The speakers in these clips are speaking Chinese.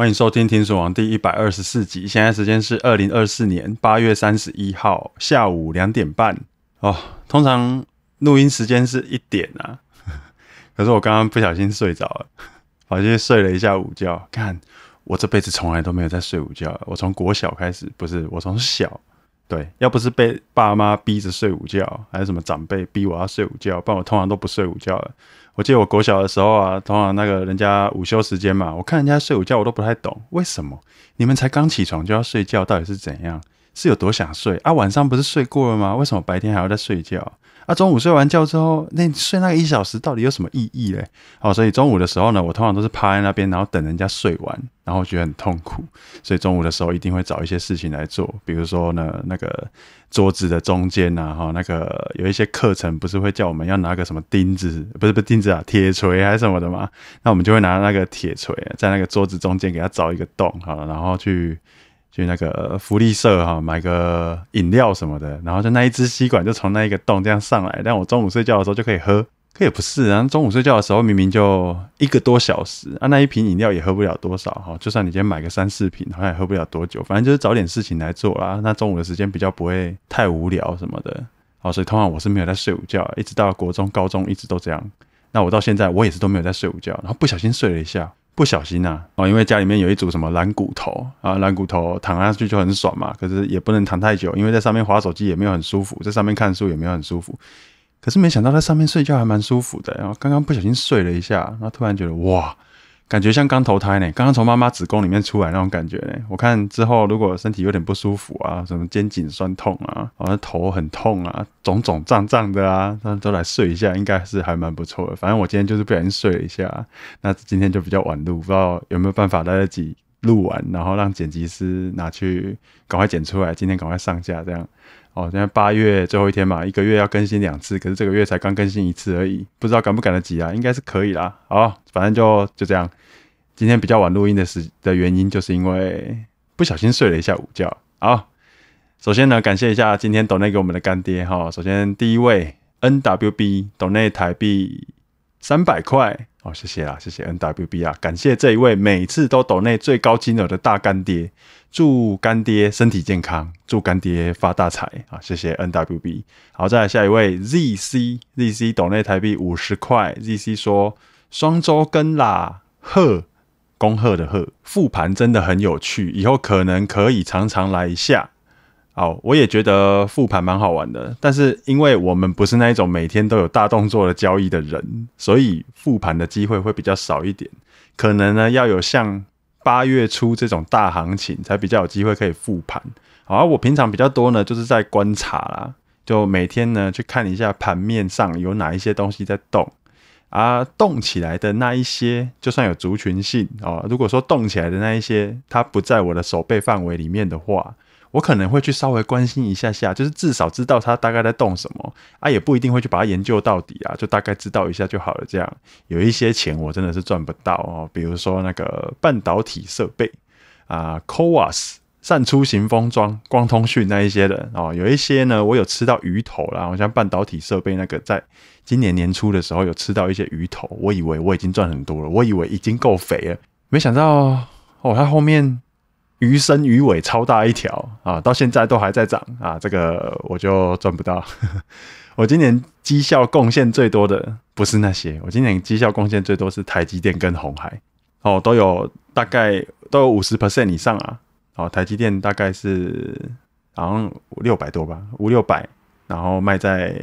欢迎收听《听损王》第一百二十四集。现在时间是二零二四年八月三十一号下午两点半哦。通常录音时间是一点啊，可是我刚刚不小心睡着了，好像睡了一下午觉。看我这辈子从来都没有在睡午觉，我从国小开始，不是我从小对，要不是被爸妈逼着睡午觉，还是什么长辈逼我要睡午觉，然我通常都不睡午觉了。我记得我国小的时候啊，通常那个人家午休时间嘛，我看人家睡午觉，我都不太懂为什么你们才刚起床就要睡觉，到底是怎样？是有多想睡啊？晚上不是睡过了吗？为什么白天还要再睡觉？那中午睡完觉之后，那睡那个一小时到底有什么意义嘞？哦，所以中午的时候呢，我通常都是趴在那边，然后等人家睡完，然后觉得很痛苦。所以中午的时候一定会找一些事情来做，比如说呢，那个桌子的中间呐，哈，那个有一些课程不是会叫我们要拿个什么钉子，不是不钉子啊，铁锤还是什么的吗？那我们就会拿那个铁锤在那个桌子中间给它凿一个洞，好，然后去。去那个福利社哈，买个饮料什么的，然后就那一支吸管就从那一个洞这样上来，但我中午睡觉的时候就可以喝。可也不是啊，中午睡觉的时候明明就一个多小时啊，那一瓶饮料也喝不了多少哈。就算你今天买个三四瓶，好像也喝不了多久。反正就是找点事情来做啦，那中午的时间比较不会太无聊什么的。好，所以通常我是没有在睡午觉，一直到国中、高中一直都这样。那我到现在我也是都没有在睡午觉，然后不小心睡了一下。不小心呐，哦，因为家里面有一组什么软骨头啊，软骨头躺上去就很爽嘛。可是也不能躺太久，因为在上面划手机也没有很舒服，在上面看书也没有很舒服。可是没想到在上面睡觉还蛮舒服的，然后刚刚不小心睡了一下，然后突然觉得哇。感觉像刚投胎呢，刚刚从妈妈子宫里面出来那种感觉呢。我看之后，如果身体有点不舒服啊，什么肩颈酸痛啊，好像头很痛啊，肿肿胀胀的啊，那都来睡一下，应该是还蛮不错的。反正我今天就是不小心睡了一下，那今天就比较晚录，不知道有没有办法来得及录完，然后让剪辑师拿去赶快剪出来，今天赶快上架这样。哦，现在八月最后一天嘛，一个月要更新两次，可是这个月才刚更新一次而已，不知道赶不赶得及啊？应该是可以啦。好，反正就就这样。今天比较晚录音的时的原因，就是因为不小心睡了一下午觉。好，首先呢，感谢一下今天抖内给我们的干爹哈。首先第一位 N W B 抖内台币三百块，哦，谢谢啦，谢谢 N W B 啊，感谢这一位每次都抖内最高金额的大干爹。祝干爹身体健康，祝干爹发大财啊！谢谢 NWB。好，再来下一位 ZC，ZC 斗内台币五十块。ZC 说双周更啦，贺，恭贺的贺。复盘真的很有趣，以后可能可以常常来下。好，我也觉得复盘蛮好玩的，但是因为我们不是那一种每天都有大动作的交易的人，所以复盘的机会会比较少一点。可能呢，要有像。八月初这种大行情才比较有机会可以复盘，而我平常比较多呢，就是在观察啦，就每天呢去看一下盘面上有哪一些东西在动，啊，动起来的那一些就算有族群性哦，如果说动起来的那一些它不在我的手背范围里面的话。我可能会去稍微关心一下下，就是至少知道它大概在动什么啊，也不一定会去把它研究到底啊，就大概知道一下就好了。这样有一些钱我真的是赚不到哦，比如说那个半导体设备啊，Coas、散出行封装、光通讯那一些的哦，有一些呢我有吃到鱼头啦，像半导体设备那个在今年年初的时候有吃到一些鱼头，我以为我已经赚很多了，我以为已经够肥了，没想到哦，它后面。鱼身鱼尾超大一条啊，到现在都还在涨啊，这个我就赚不到。我今年绩效贡献最多的不是那些，我今年绩效贡献最多是台积电跟红海哦，都有大概都有五十 percent 以上啊。哦，台积电大概是好像五六百多吧，五六百，然后卖在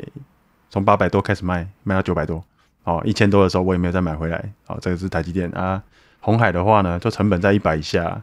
从八百多开始卖，卖到九百多，哦，一千多的时候我也没有再买回来。哦，这个是台积电啊。红海的话呢，就成本在一百以下。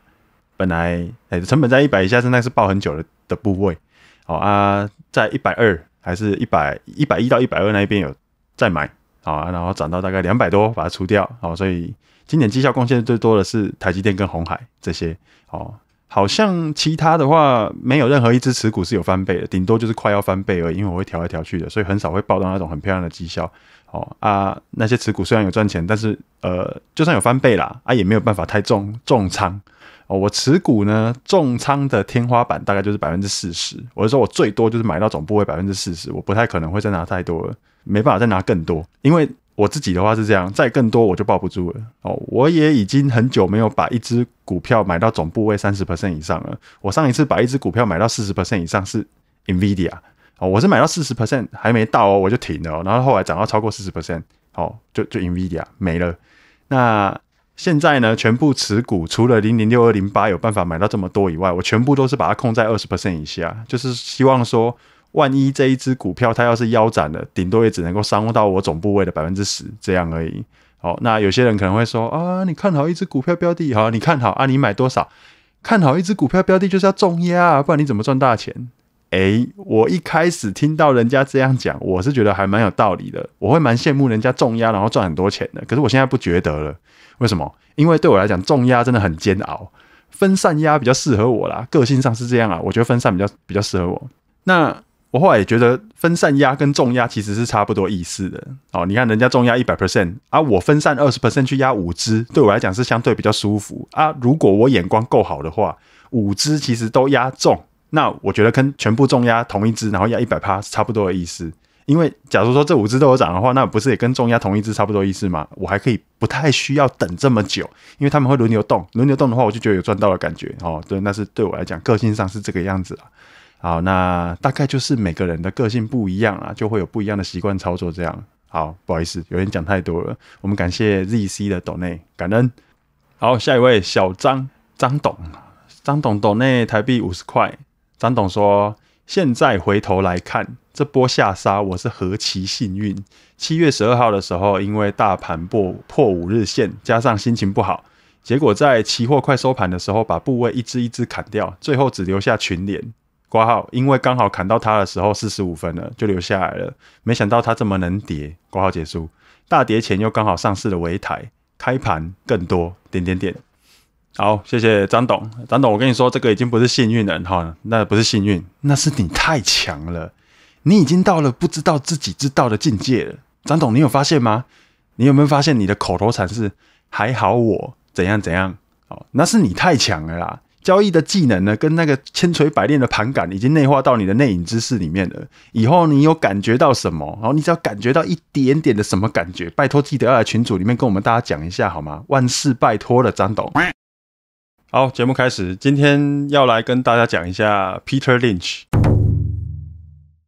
本来哎，成本在一百以下，是那是爆很久的的部位，好啊，在一百二还是一百一百一到一百二那一边有再买啊，然后涨到大概两百多把它出掉，好，所以今年绩效贡献最多的是台积电跟红海这些，哦，好像其他的话没有任何一只持股是有翻倍的，顶多就是快要翻倍而已，因为我会调来调去的，所以很少会爆到那种很漂亮的绩效，哦啊，那些持股虽然有赚钱，但是呃，就算有翻倍啦，啊，也没有办法太重重仓。哦，我持股呢，重仓的天花板大概就是百分之四十。我是说，我最多就是买到总部位百分之四十，我不太可能会再拿太多了，没办法再拿更多，因为我自己的话是这样，再更多我就抱不住了。哦，我也已经很久没有把一只股票买到总部位三十 percent 以上了。我上一次把一只股票买到四十 percent 以上是 Nvidia，哦，我是买到四十 percent 还没到哦，我就停了。然后后来涨到超过四十 percent，哦，就就 Nvidia 没了。那。现在呢，全部持股，除了零零六二零八有办法买到这么多以外，我全部都是把它控在二十 percent 以下，就是希望说，万一这一只股票它要是腰斩了，顶多也只能够伤到我总部位的百分之十这样而已。好，那有些人可能会说啊，你看好一只股票标的，好，你看好啊，你买多少？看好一只股票标的就是要重压，不然你怎么赚大钱？哎，我一开始听到人家这样讲，我是觉得还蛮有道理的，我会蛮羡慕人家重压然后赚很多钱的。可是我现在不觉得了，为什么？因为对我来讲，重压真的很煎熬，分散压比较适合我啦，个性上是这样啊。我觉得分散比较比较适合我。那我后来也觉得分散压跟重压其实是差不多意思的。哦，你看人家重压一百 percent，啊，我分散二十 percent 去压五只，对我来讲是相对比较舒服啊。如果我眼光够好的话，五只其实都压中。那我觉得跟全部重压同一只，然后压一百趴是差不多的意思。因为假如说这五只都有涨的话，那不是也跟重压同一只差不多意思吗？我还可以不太需要等这么久，因为他们会轮流动，轮流动的话，我就觉得有赚到的感觉哦。对，那是对我来讲个性上是这个样子啊。好，那大概就是每个人的个性不一样啊，就会有不一样的习惯操作这样。好，不好意思，有点讲太多了。我们感谢 ZC 的董内感恩。好，下一位小张张董，张董董内台币五十块。张董说：“现在回头来看这波下杀，我是何其幸运。七月十二号的时候，因为大盘破破五日线，加上心情不好，结果在期货快收盘的时候，把部位一只一只砍掉，最后只留下群联。挂号，因为刚好砍到它的时候四十五分了，就留下来了。没想到它这么能跌，挂号结束。大跌前又刚好上市了维台，开盘更多点点点。”好，谢谢张董。张董，我跟你说，这个已经不是幸运了哈，那不是幸运，那是你太强了。你已经到了不知道自己知道的境界了。张董，你有发现吗？你有没有发现你的口头禅是“还好我怎样怎样”？好，那是你太强了啦。交易的技能呢，跟那个千锤百炼的盘感，已经内化到你的内隐知识里面了。以后你有感觉到什么，然后你只要感觉到一点点的什么感觉，拜托记得要来群组里面跟我们大家讲一下好吗？万事拜托了，张董。好，节目开始。今天要来跟大家讲一下 Peter Lynch。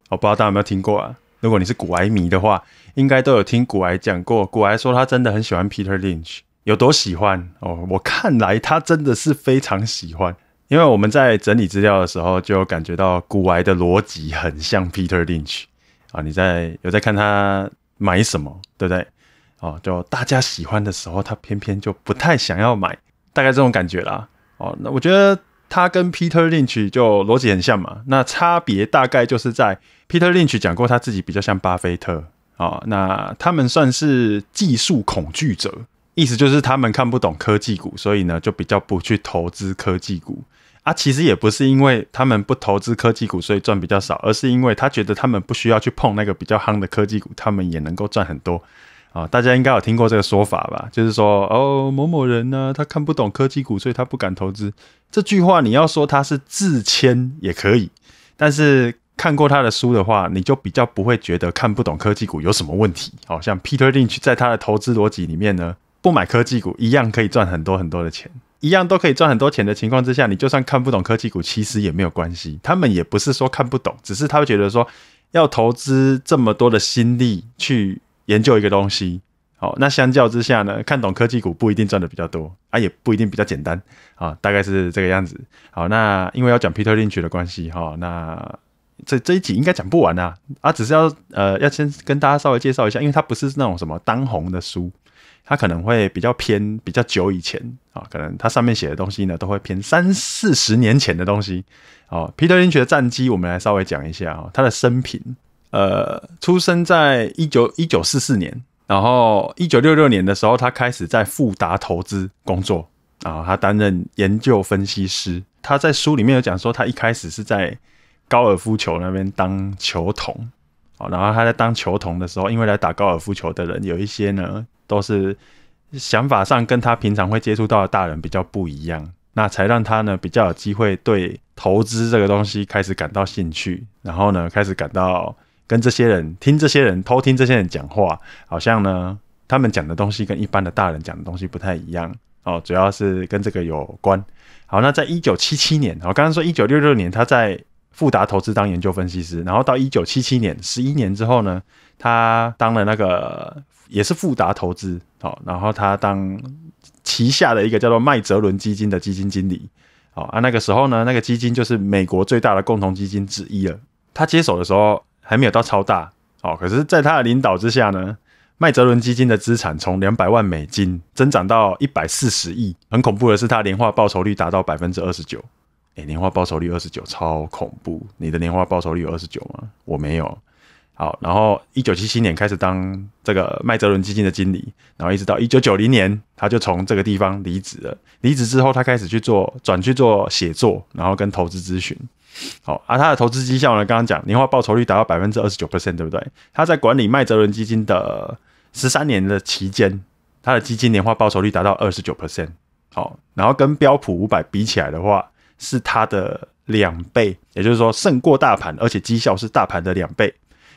我不知道大家有没有听过啊？如果你是古埃迷的话，应该都有听古埃讲过。古埃说他真的很喜欢 Peter Lynch，有多喜欢哦？我看来他真的是非常喜欢，因为我们在整理资料的时候，就感觉到古埃的逻辑很像 Peter Lynch。啊，你在有在看他买什么，对不对？哦，就大家喜欢的时候，他偏偏就不太想要买，大概这种感觉啦。哦，那我觉得他跟 Peter Lynch 就逻辑很像嘛。那差别大概就是在 Peter Lynch 讲过他自己比较像巴菲特啊。那他们算是技术恐惧者，意思就是他们看不懂科技股，所以呢就比较不去投资科技股啊。其实也不是因为他们不投资科技股，所以赚比较少，而是因为他觉得他们不需要去碰那个比较夯的科技股，他们也能够赚很多。啊，大家应该有听过这个说法吧？就是说，哦，某某人呢，他看不懂科技股，所以他不敢投资。这句话你要说他是自谦也可以，但是看过他的书的话，你就比较不会觉得看不懂科技股有什么问题。好像 Peter Lynch 在他的投资逻辑里面呢，不买科技股一样可以赚很多很多的钱，一样都可以赚很多钱的情况之下，你就算看不懂科技股，其实也没有关系。他们也不是说看不懂，只是他觉得说要投资这么多的心力去。研究一个东西，好，那相较之下呢，看懂科技股不一定赚的比较多啊，也不一定比较简单啊，大概是这个样子。好，那因为要讲 Peter Lynch 的关系哈，那这这一集应该讲不完啊，啊，只是要呃要先跟大家稍微介绍一下，因为它不是那种什么当红的书，它可能会比较偏比较久以前啊，可能它上面写的东西呢都会偏三四十年前的东西。哦，Peter Lynch 的战机，我们来稍微讲一下啊，他的生平。呃，出生在一九一九四四年，然后一九六六年的时候，他开始在富达投资工作。啊，他担任研究分析师。他在书里面有讲说，他一开始是在高尔夫球那边当球童。啊，然后他在当球童的时候，因为来打高尔夫球的人有一些呢，都是想法上跟他平常会接触到的大人比较不一样，那才让他呢比较有机会对投资这个东西开始感到兴趣，然后呢开始感到。跟这些人听这些人偷听这些人讲话，好像呢，他们讲的东西跟一般的大人讲的东西不太一样哦，主要是跟这个有关。好，那在一九七七年，我刚刚说一九六六年他在富达投资当研究分析师，然后到一九七七年，十一年之后呢，他当了那个也是富达投资哦，然后他当旗下的一个叫做麦哲伦基金的基金经理哦，啊，那个时候呢，那个基金就是美国最大的共同基金之一了，他接手的时候。还没有到超大，哦。可是，在他的领导之下呢，麦哲伦基金的资产从两百万美金增长到一百四十亿，很恐怖的是，他年化报酬率达到百分之二十九。哎，年化报酬率二十九，超恐怖！你的年化报酬率有二十九吗？我没有。好，然后一九七七年开始当这个麦哲伦基金的经理，然后一直到一九九零年，他就从这个地方离职了。离职之后，他开始去做转去做写作，然后跟投资咨询。好，啊，他的投资绩效呢？刚刚讲年化报酬率达到百分之二十九 percent，对不对？他在管理麦哲伦基金的十三年的期间，他的基金年化报酬率达到二十九 percent。好，然后跟标普五百比起来的话，是它的两倍，也就是说胜过大盘，而且绩效是大盘的两倍。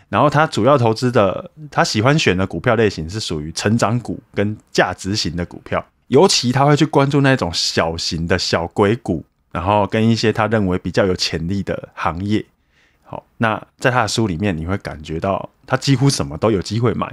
然后他主要投资的，他喜欢选的股票类型是属于成长股跟价值型的股票，尤其他会去关注那种小型的小鬼股。然后跟一些他认为比较有潜力的行业，好，那在他的书里面你会感觉到他几乎什么都有机会买，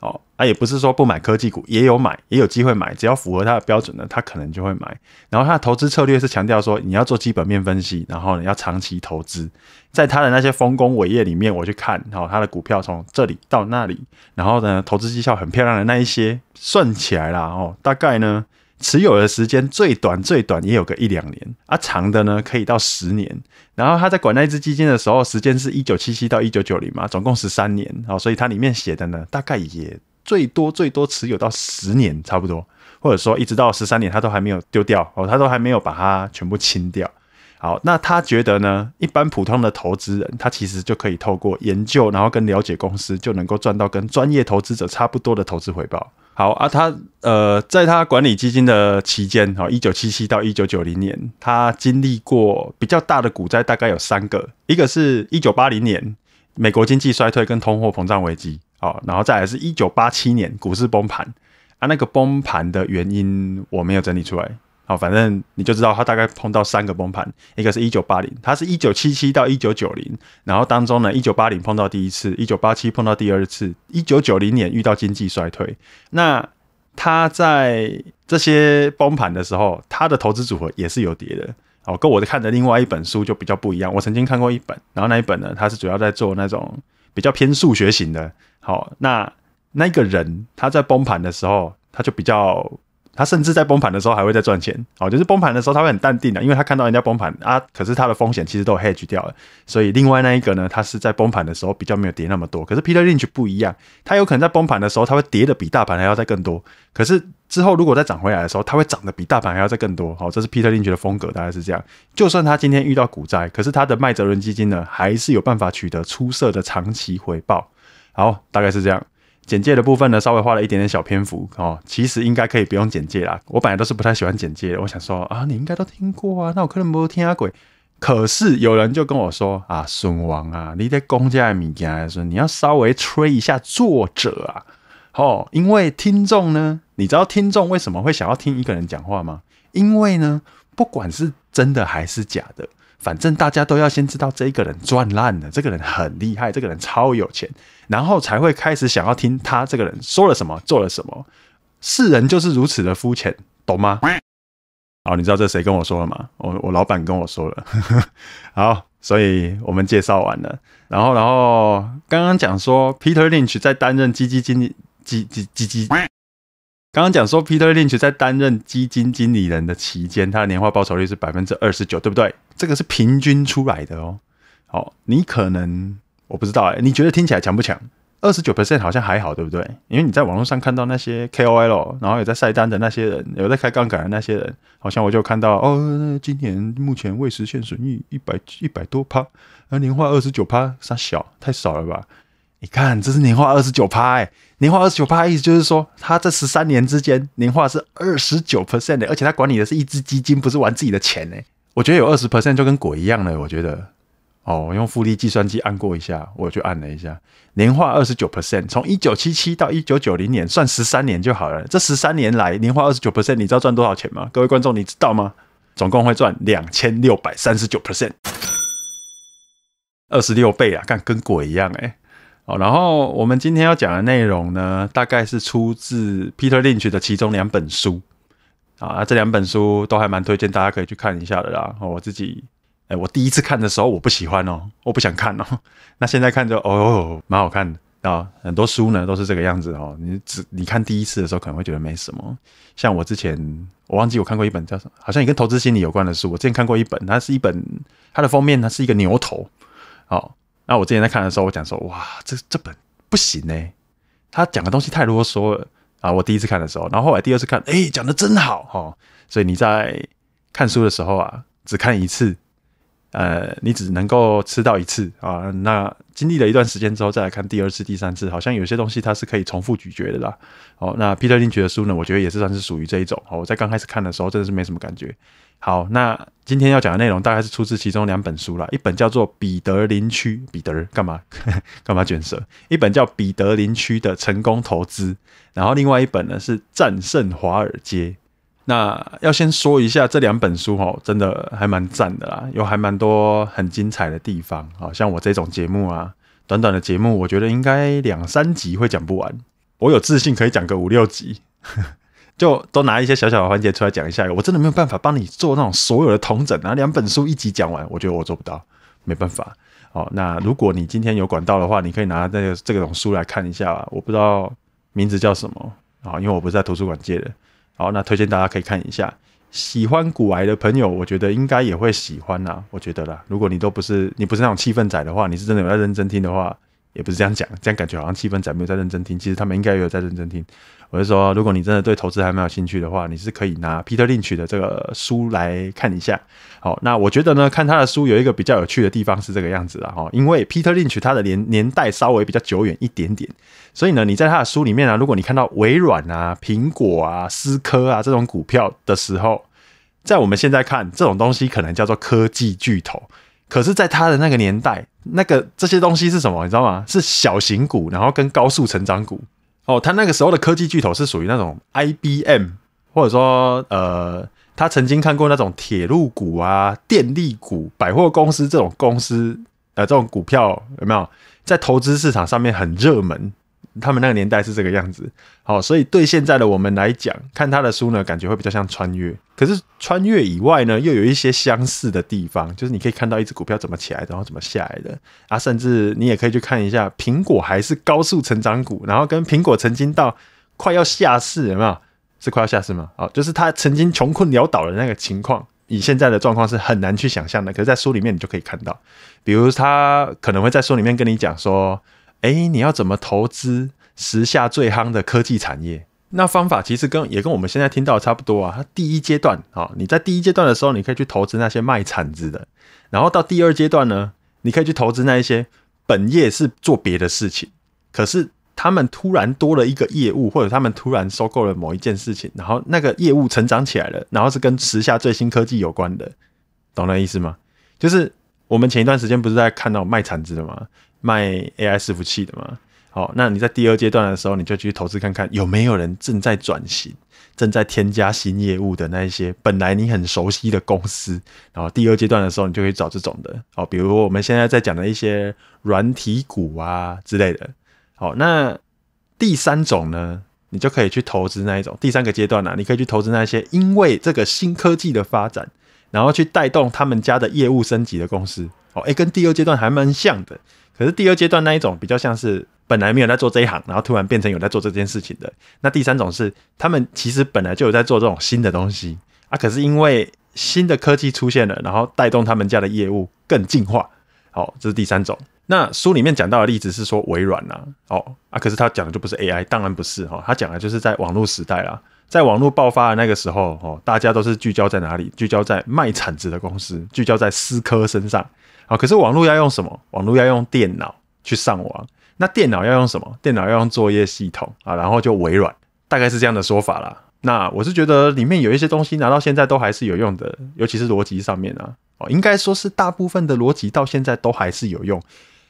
哦，啊，也不是说不买科技股也有买，也有机会买，只要符合他的标准呢，他可能就会买。然后他的投资策略是强调说你要做基本面分析，然后你要长期投资。在他的那些丰功伟业里面，我去看，哦，他的股票从这里到那里，然后呢，投资绩效很漂亮的那一些，算起来啦，哦，大概呢。持有的时间最短最短也有个一两年啊，长的呢可以到十年。然后他在管那只基金的时候，时间是一九七七到一九九零嘛，总共十三年啊。所以它里面写的呢，大概也最多最多持有到十年差不多，或者说一直到十三年，他都还没有丢掉哦，他都还没有把它全部清掉。好，那他觉得呢，一般普通的投资人，他其实就可以透过研究，然后跟了解公司，就能够赚到跟专业投资者差不多的投资回报。好啊，他呃，在他管理基金的期间，哈，一九七七到一九九零年，他经历过比较大的股灾，大概有三个，一个是一九八零年美国经济衰退跟通货膨胀危机，好，然后再来是一九八七年股市崩盘，啊，那个崩盘的原因我没有整理出来。好，反正你就知道，他大概碰到三个崩盘，一个是一九八零，他是一九七七到一九九零，然后当中呢，一九八零碰到第一次，一九八七碰到第二次，一九九零年遇到经济衰退。那他在这些崩盘的时候，他的投资组合也是有跌的。哦，跟我在看的另外一本书就比较不一样。我曾经看过一本，然后那一本呢，他是主要在做那种比较偏数学型的。好，那那个人他在崩盘的时候，他就比较。他甚至在崩盘的时候还会再赚钱，哦，就是崩盘的时候他会很淡定的，因为他看到人家崩盘啊，可是他的风险其实都 hedge 掉了，所以另外那一个呢，他是在崩盘的时候比较没有跌那么多，可是 Peter Lynch 不一样，他有可能在崩盘的时候他会跌的比大盘还要再更多，可是之后如果再涨回来的时候，他会涨的比大盘还要再更多，好，这是 Peter Lynch 的风格大概是这样，就算他今天遇到股灾，可是他的麦哲伦基金呢还是有办法取得出色的长期回报，好，大概是这样。简介的部分呢，稍微花了一点点小篇幅哦，其实应该可以不用简介啦。我本来都是不太喜欢简介的，我想说啊，你应该都听过啊，那我可能没听鬼。可是有人就跟我说啊，孙王啊，你在公家的民间来说，你要稍微吹一下作者啊，哦，因为听众呢，你知道听众为什么会想要听一个人讲话吗？因为呢，不管是真的还是假的。反正大家都要先知道这一个人赚烂了，这个人很厉害，这个人超有钱，然后才会开始想要听他这个人说了什么，做了什么。世人就是如此的肤浅，懂吗？好，你知道这谁跟我说了吗？我我老板跟我说了。好，所以我们介绍完了。然后然后刚刚讲说，Peter Lynch 在担任基金经基基基金。刚刚讲说，Peter Lynch 在担任基金经理人的期间，他的年化报酬率是百分之二十九，对不对？这个是平均出来的哦。好，你可能我不知道哎，你觉得听起来强不强？二十九 percent 好像还好，对不对？因为你在网络上看到那些 KOL，然后有在晒单的那些人，有在开杠杆的那些人，好像我就看到哦，今年目前未实现损益一百一百多趴，那年化二十九趴，少，太少了吧？你看，这是年化二十九趴，哎，年化二十九趴，意思就是说，他这十三年之间，年化是二十九 percent 的，而且他管理的是一只基金，不是玩自己的钱呢。我觉得有二十 percent 就跟鬼一样的，我觉得。哦，我用复利计算机按过一下，我去按了一下，年化二十九 percent，从一九七七到一九九零年，算十三年就好了。这十三年来，年化二十九 percent，你知道赚多少钱吗？各位观众，你知道吗？总共会赚两千六百三十九 percent，二十六倍啊，看跟鬼一样，哎。好，然后我们今天要讲的内容呢，大概是出自 Peter Lynch 的其中两本书啊，这两本书都还蛮推荐大家可以去看一下的啦。我自己，哎，我第一次看的时候我不喜欢哦，我不想看哦。那现在看就哦，蛮好看的啊。很多书呢都是这个样子哦。你只你看第一次的时候可能会觉得没什么，像我之前我忘记我看过一本叫什么，好像也跟投资心理有关的书。我之前看过一本，它是一本，它的封面呢是一个牛头，好。那我之前在看的时候，我讲说，哇，这这本不行呢，他讲的东西太啰嗦了啊！我第一次看的时候，然后后来第二次看，哎，讲的真好哦。所以你在看书的时候啊，只看一次，呃，你只能够吃到一次啊。那经历了一段时间之后再来看第二次、第三次，好像有些东西它是可以重复咀嚼的啦。哦，那《彼得·林奇的书》呢，我觉得也是算是属于这一种。我在刚开始看的时候，真的是没什么感觉。好，那今天要讲的内容大概是出自其中两本书啦，一本叫做《彼得林区》，彼得干嘛 干嘛卷舌，一本叫《彼得林区的成功投资》，然后另外一本呢是《战胜华尔街》。那要先说一下这两本书哦，真的还蛮赞的啦，有还蛮多很精彩的地方。啊，像我这种节目啊，短短的节目，我觉得应该两三集会讲不完，我有自信可以讲个五六集。就都拿一些小小的环节出来讲一下，我真的没有办法帮你做那种所有的同整啊，两本书一集讲完，我觉得我做不到，没办法。好，那如果你今天有管道的话，你可以拿这个这个种书来看一下，我不知道名字叫什么啊，因为我不是在图书馆借的。好，那推荐大家可以看一下，喜欢古癌的朋友，我觉得应该也会喜欢啊。我觉得啦。如果你都不是你不是那种气氛仔的话，你是真的有在认真听的话，也不是这样讲，这样感觉好像气氛仔没有在认真听，其实他们应该也有在认真听。我就说，如果你真的对投资还蛮有兴趣的话，你是可以拿 Peter Lynch 的这个书来看一下。好，那我觉得呢，看他的书有一个比较有趣的地方是这个样子啦，哈，因为 Peter Lynch 他的年年代稍微比较久远一点点，所以呢，你在他的书里面啊，如果你看到微软啊、苹果啊、思科啊这种股票的时候，在我们现在看这种东西可能叫做科技巨头，可是，在他的那个年代，那个这些东西是什么，你知道吗？是小型股，然后跟高速成长股。哦，他那个时候的科技巨头是属于那种 IBM，或者说，呃，他曾经看过那种铁路股啊、电力股、百货公司这种公司，呃，这种股票有没有在投资市场上面很热门？他们那个年代是这个样子，好，所以对现在的我们来讲，看他的书呢，感觉会比较像穿越。可是穿越以外呢，又有一些相似的地方，就是你可以看到一只股票怎么起来然后怎么下来的啊，甚至你也可以去看一下苹果还是高速成长股，然后跟苹果曾经到快要下市，有没有？是快要下市吗？哦，就是他曾经穷困潦倒的那个情况，你现在的状况是很难去想象的。可是，在书里面你就可以看到，比如他可能会在书里面跟你讲说。哎，你要怎么投资时下最夯的科技产业？那方法其实跟也跟我们现在听到的差不多啊。它第一阶段啊，你在第一阶段的时候，你可以去投资那些卖铲子的；然后到第二阶段呢，你可以去投资那一些本业是做别的事情，可是他们突然多了一个业务，或者他们突然收购了某一件事情，然后那个业务成长起来了，然后是跟时下最新科技有关的，懂那意思吗？就是。我们前一段时间不是在看到卖铲子的吗？卖 AI 伺服器的吗？好，那你在第二阶段的时候，你就去投资看看有没有人正在转型、正在添加新业务的那一些本来你很熟悉的公司。然后第二阶段的时候，你就以找这种的。好，比如我们现在在讲的一些软体股啊之类的。好，那第三种呢，你就可以去投资那一种。第三个阶段呢，你可以去投资那些因为这个新科技的发展。然后去带动他们家的业务升级的公司，哦，诶，跟第二阶段还蛮像的。可是第二阶段那一种比较像是本来没有在做这一行，然后突然变成有在做这件事情的。那第三种是他们其实本来就有在做这种新的东西啊，可是因为新的科技出现了，然后带动他们家的业务更进化。好，这是第三种。那书里面讲到的例子是说微软呐，哦，啊，可是他讲的就不是 AI，当然不是哈，他讲的就是在网络时代啦。在网络爆发的那个时候，哦，大家都是聚焦在哪里？聚焦在卖铲子的公司，聚焦在思科身上啊。可是网络要用什么？网络要用电脑去上网，那电脑要用什么？电脑要用作业系统啊，然后就微软，大概是这样的说法啦。那我是觉得里面有一些东西拿到现在都还是有用的，尤其是逻辑上面啊，哦，应该说是大部分的逻辑到现在都还是有用。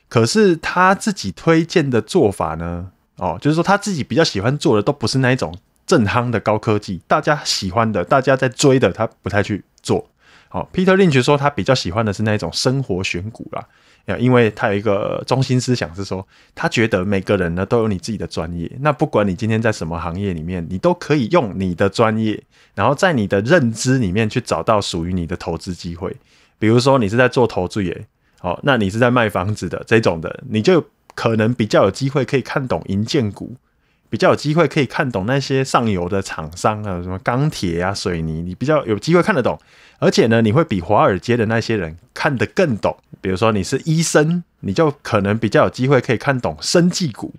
可是他自己推荐的做法呢？哦，就是说他自己比较喜欢做的都不是那一种。正夯的高科技，大家喜欢的，大家在追的，他不太去做。好，Peter Lynch 说他比较喜欢的是那一种生活选股啦，啊，因为他有一个中心思想是说，他觉得每个人呢都有你自己的专业，那不管你今天在什么行业里面，你都可以用你的专业，然后在你的认知里面去找到属于你的投资机会。比如说你是在做投资业，好，那你是在卖房子的这种的，你就可能比较有机会可以看懂银建股。比较有机会可以看懂那些上游的厂商啊，什么钢铁啊、水泥，你比较有机会看得懂。而且呢，你会比华尔街的那些人看得更懂。比如说你是医生，你就可能比较有机会可以看懂生技股。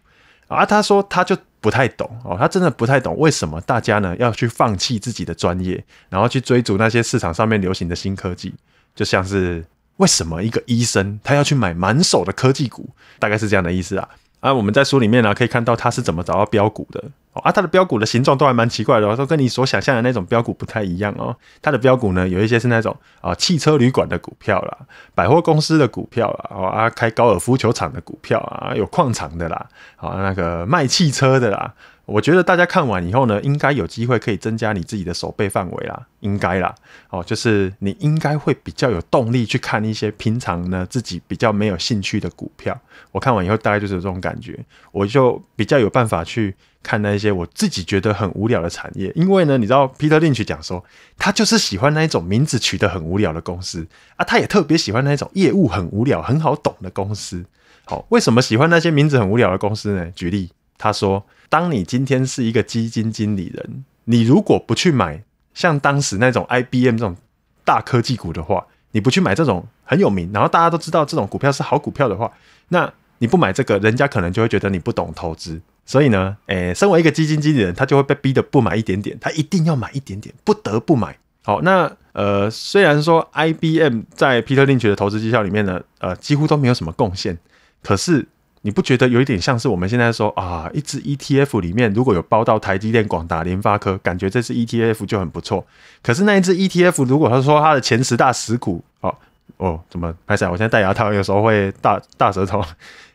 啊，他说他就不太懂哦，他真的不太懂为什么大家呢要去放弃自己的专业，然后去追逐那些市场上面流行的新科技。就像是为什么一个医生他要去买满手的科技股，大概是这样的意思啊。那我们在书里面呢，可以看到他是怎么找到标股的哦。啊，他的标股的形状都还蛮奇怪的，都跟你所想象的那种标股不太一样哦。他的标股呢，有一些是那种啊汽车旅馆的股票啦，百货公司的股票啦，哦、啊开高尔夫球场的股票啊，有矿场的啦，啊那个卖汽车的啦。我觉得大家看完以后呢，应该有机会可以增加你自己的手背范围啦，应该啦。哦，就是你应该会比较有动力去看一些平常呢自己比较没有兴趣的股票。我看完以后大概就是这种感觉，我就比较有办法去看那些我自己觉得很无聊的产业。因为呢，你知道 Peter Lynch 讲说，他就是喜欢那一种名字取得很无聊的公司啊，他也特别喜欢那一种业务很无聊、很好懂的公司。好，为什么喜欢那些名字很无聊的公司呢？举例，他说。当你今天是一个基金经理人，你如果不去买像当时那种 IBM 这种大科技股的话，你不去买这种很有名，然后大家都知道这种股票是好股票的话，那你不买这个，人家可能就会觉得你不懂投资。所以呢，诶，身为一个基金经理人，他就会被逼得不买一点点，他一定要买一点点，不得不买。好，那呃，虽然说 IBM 在皮特林奇的投资绩效里面呢，呃，几乎都没有什么贡献，可是。你不觉得有一点像是我们现在说啊，一只 ETF 里面如果有包到台积电、广达、联发科，感觉这只 ETF 就很不错。可是那一只 ETF 如果他说它的前十大持股，哦哦，怎么拍手？我现在戴牙套，有时候会大大舌头。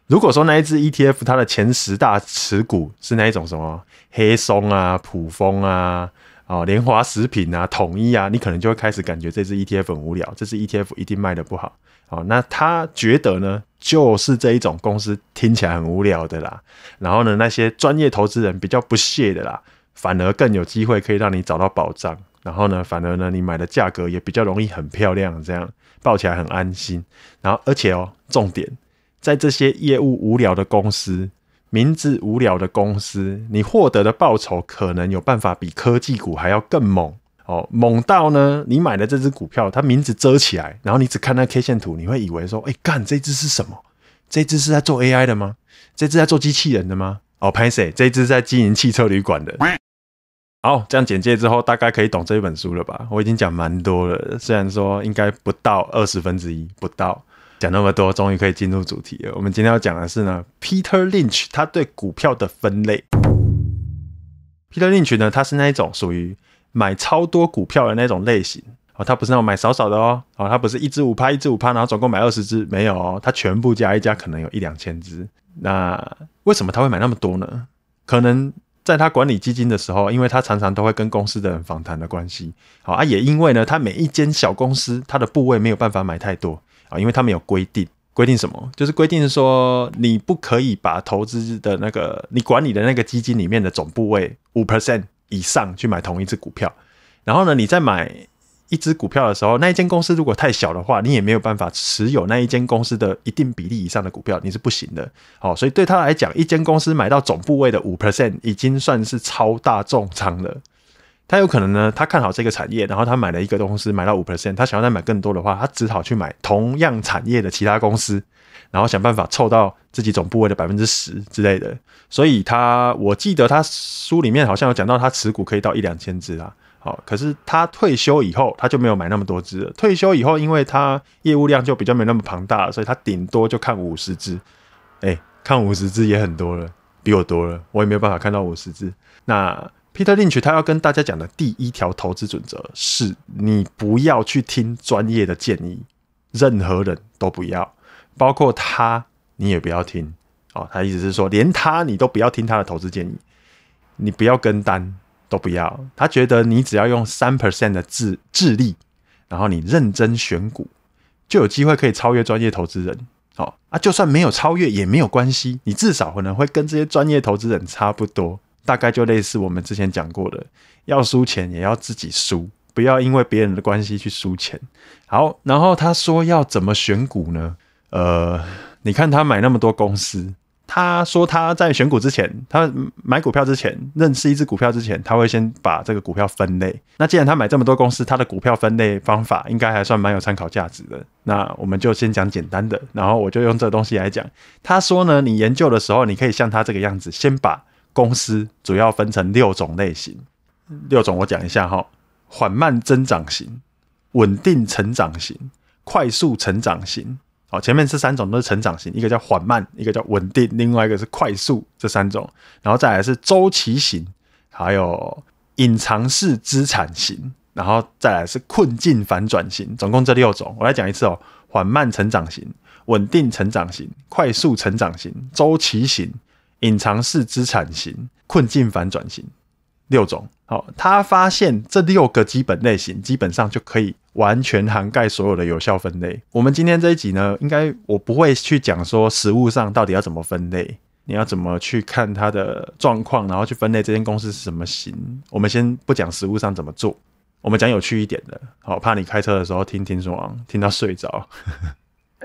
如果说那一只 ETF 它的前十大持股是那一种什么黑松啊、普丰啊、哦联华食品啊、统一啊，你可能就会开始感觉这只 ETF 很无聊，这只 ETF 一定卖的不好。哦，那他觉得呢？就是这一种公司，听起来很无聊的啦。然后呢，那些专业投资人比较不屑的啦，反而更有机会可以让你找到保障。然后呢，反而呢，你买的价格也比较容易很漂亮，这样抱起来很安心。然后，而且哦，重点在这些业务无聊的公司，名字无聊的公司，你获得的报酬可能有办法比科技股还要更猛。哦，猛到呢！你买的这只股票，它名字遮起来，然后你只看那 K 线图，你会以为说，哎，干，这只是什么？这只是在做 AI 的吗？这只在做机器人的吗？哦 p a n c 这只在经营汽车旅馆的。好，这样简介之后，大概可以懂这本书了吧？我已经讲蛮多了，虽然说应该不到二十分之一，不到。讲那么多，终于可以进入主题了。我们今天要讲的是呢，Peter Lynch，他对股票的分类。Peter Lynch 呢，他是那一种属于。买超多股票的那种类型哦，他不是那种买少少的哦，哦，他不是一只五趴一只五趴，然后总共买二十只，没有哦，他全部加一加可能有一两千只。那为什么他会买那么多呢？可能在他管理基金的时候，因为他常常都会跟公司的人访谈的关系，好啊，也因为呢，他每一间小公司他的部位没有办法买太多，啊，因为他有规定，规定什么？就是规定说你不可以把投资的那个你管理的那个基金里面的总部位五 percent。以上去买同一只股票，然后呢，你在买一只股票的时候，那一间公司如果太小的话，你也没有办法持有那一间公司的一定比例以上的股票，你是不行的。好，所以对他来讲，一间公司买到总部位的五 percent 已经算是超大重仓了。他有可能呢，他看好这个产业，然后他买了一个公司买到五 percent，他想要再买更多的话，他只好去买同样产业的其他公司。然后想办法凑到自己总部位的百分之十之类的，所以他我记得他书里面好像有讲到，他持股可以到一两千只啊。好，可是他退休以后，他就没有买那么多只。退休以后，因为他业务量就比较没那么庞大了，所以他顶多就看五十只。哎，看五十只也很多了，比我多了，我也没有办法看到五十只。那 Peter Lynch 他要跟大家讲的第一条投资准则是你不要去听专业的建议，任何人都不要。包括他，你也不要听哦。他意思是说，连他你都不要听他的投资建议，你不要跟单，都不要。他觉得你只要用三 percent 的智智力，然后你认真选股，就有机会可以超越专业投资人。好啊，就算没有超越也没有关系，你至少可能会跟这些专业投资人差不多。大概就类似我们之前讲过的，要输钱也要自己输，不要因为别人的关系去输钱。好，然后他说要怎么选股呢？呃，你看他买那么多公司，他说他在选股之前，他买股票之前，认识一只股票之前，他会先把这个股票分类。那既然他买这么多公司，他的股票分类方法应该还算蛮有参考价值的。那我们就先讲简单的，然后我就用这东西来讲。他说呢，你研究的时候，你可以像他这个样子，先把公司主要分成六种类型，六种我讲一下哈：缓慢增长型、稳定成长型、快速成长型。好，前面这三种都是成长型，一个叫缓慢，一个叫稳定，另外一个是快速，这三种，然后再来是周期型，还有隐藏式资产型，然后再来是困境反转型，总共这六种，我来讲一次哦：缓慢成长型、稳定成长型、快速成长型、周期型、隐藏式资产型、困境反转型。六种，好，他发现这六个基本类型基本上就可以完全涵盖所有的有效分类。我们今天这一集呢，应该我不会去讲说实物上到底要怎么分类，你要怎么去看它的状况，然后去分类这间公司是什么型。我们先不讲实物上怎么做，我们讲有趣一点的。好，怕你开车的时候听听书王听到睡着。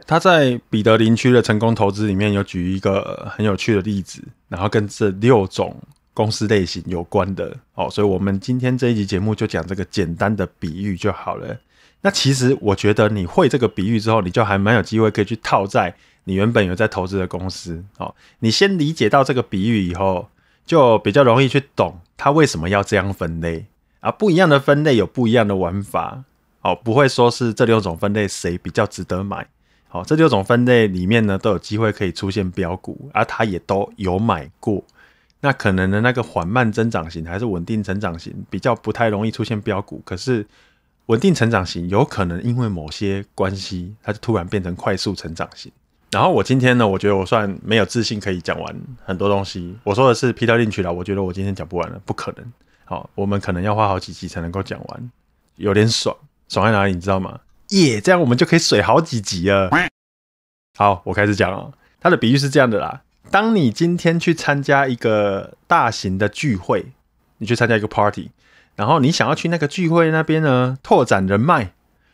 他在彼得林区的成功投资里面有举一个很有趣的例子，然后跟这六种。公司类型有关的哦，所以我们今天这一集节目就讲这个简单的比喻就好了。那其实我觉得你会这个比喻之后，你就还蛮有机会可以去套在你原本有在投资的公司哦。你先理解到这个比喻以后，就比较容易去懂它为什么要这样分类啊。不一样的分类有不一样的玩法哦，不会说是这六种分类谁比较值得买。好，这六种分类里面呢，都有机会可以出现标股，而他也都有买过。那可能的那个缓慢增长型还是稳定成长型比较不太容易出现标股，可是稳定成长型有可能因为某些关系，它就突然变成快速成长型。然后我今天呢，我觉得我算没有自信可以讲完很多东西。我说的是 P 到进去啦，我觉得我今天讲不完了，不可能。好，我们可能要花好几集才能够讲完，有点爽，爽在哪里？你知道吗？耶，这样我们就可以水好几集了。好，我开始讲哦。它的比喻是这样的啦。当你今天去参加一个大型的聚会，你去参加一个 party，然后你想要去那个聚会那边呢拓展人脉，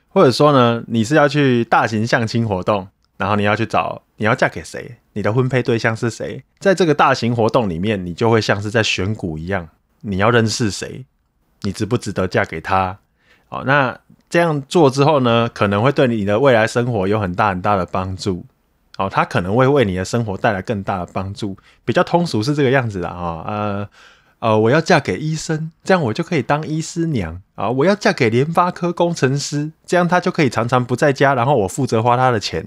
或者说呢你是要去大型相亲活动，然后你要去找你要嫁给谁，你的婚配对象是谁，在这个大型活动里面，你就会像是在选股一样，你要认识谁，你值不值得嫁给他？哦，那这样做之后呢，可能会对你的未来生活有很大很大的帮助。他可能会为你的生活带来更大的帮助，比较通俗是这个样子的哦，呃呃，我要嫁给医生，这样我就可以当医师娘啊，我要嫁给联发科工程师，这样他就可以常常不在家，然后我负责花他的钱，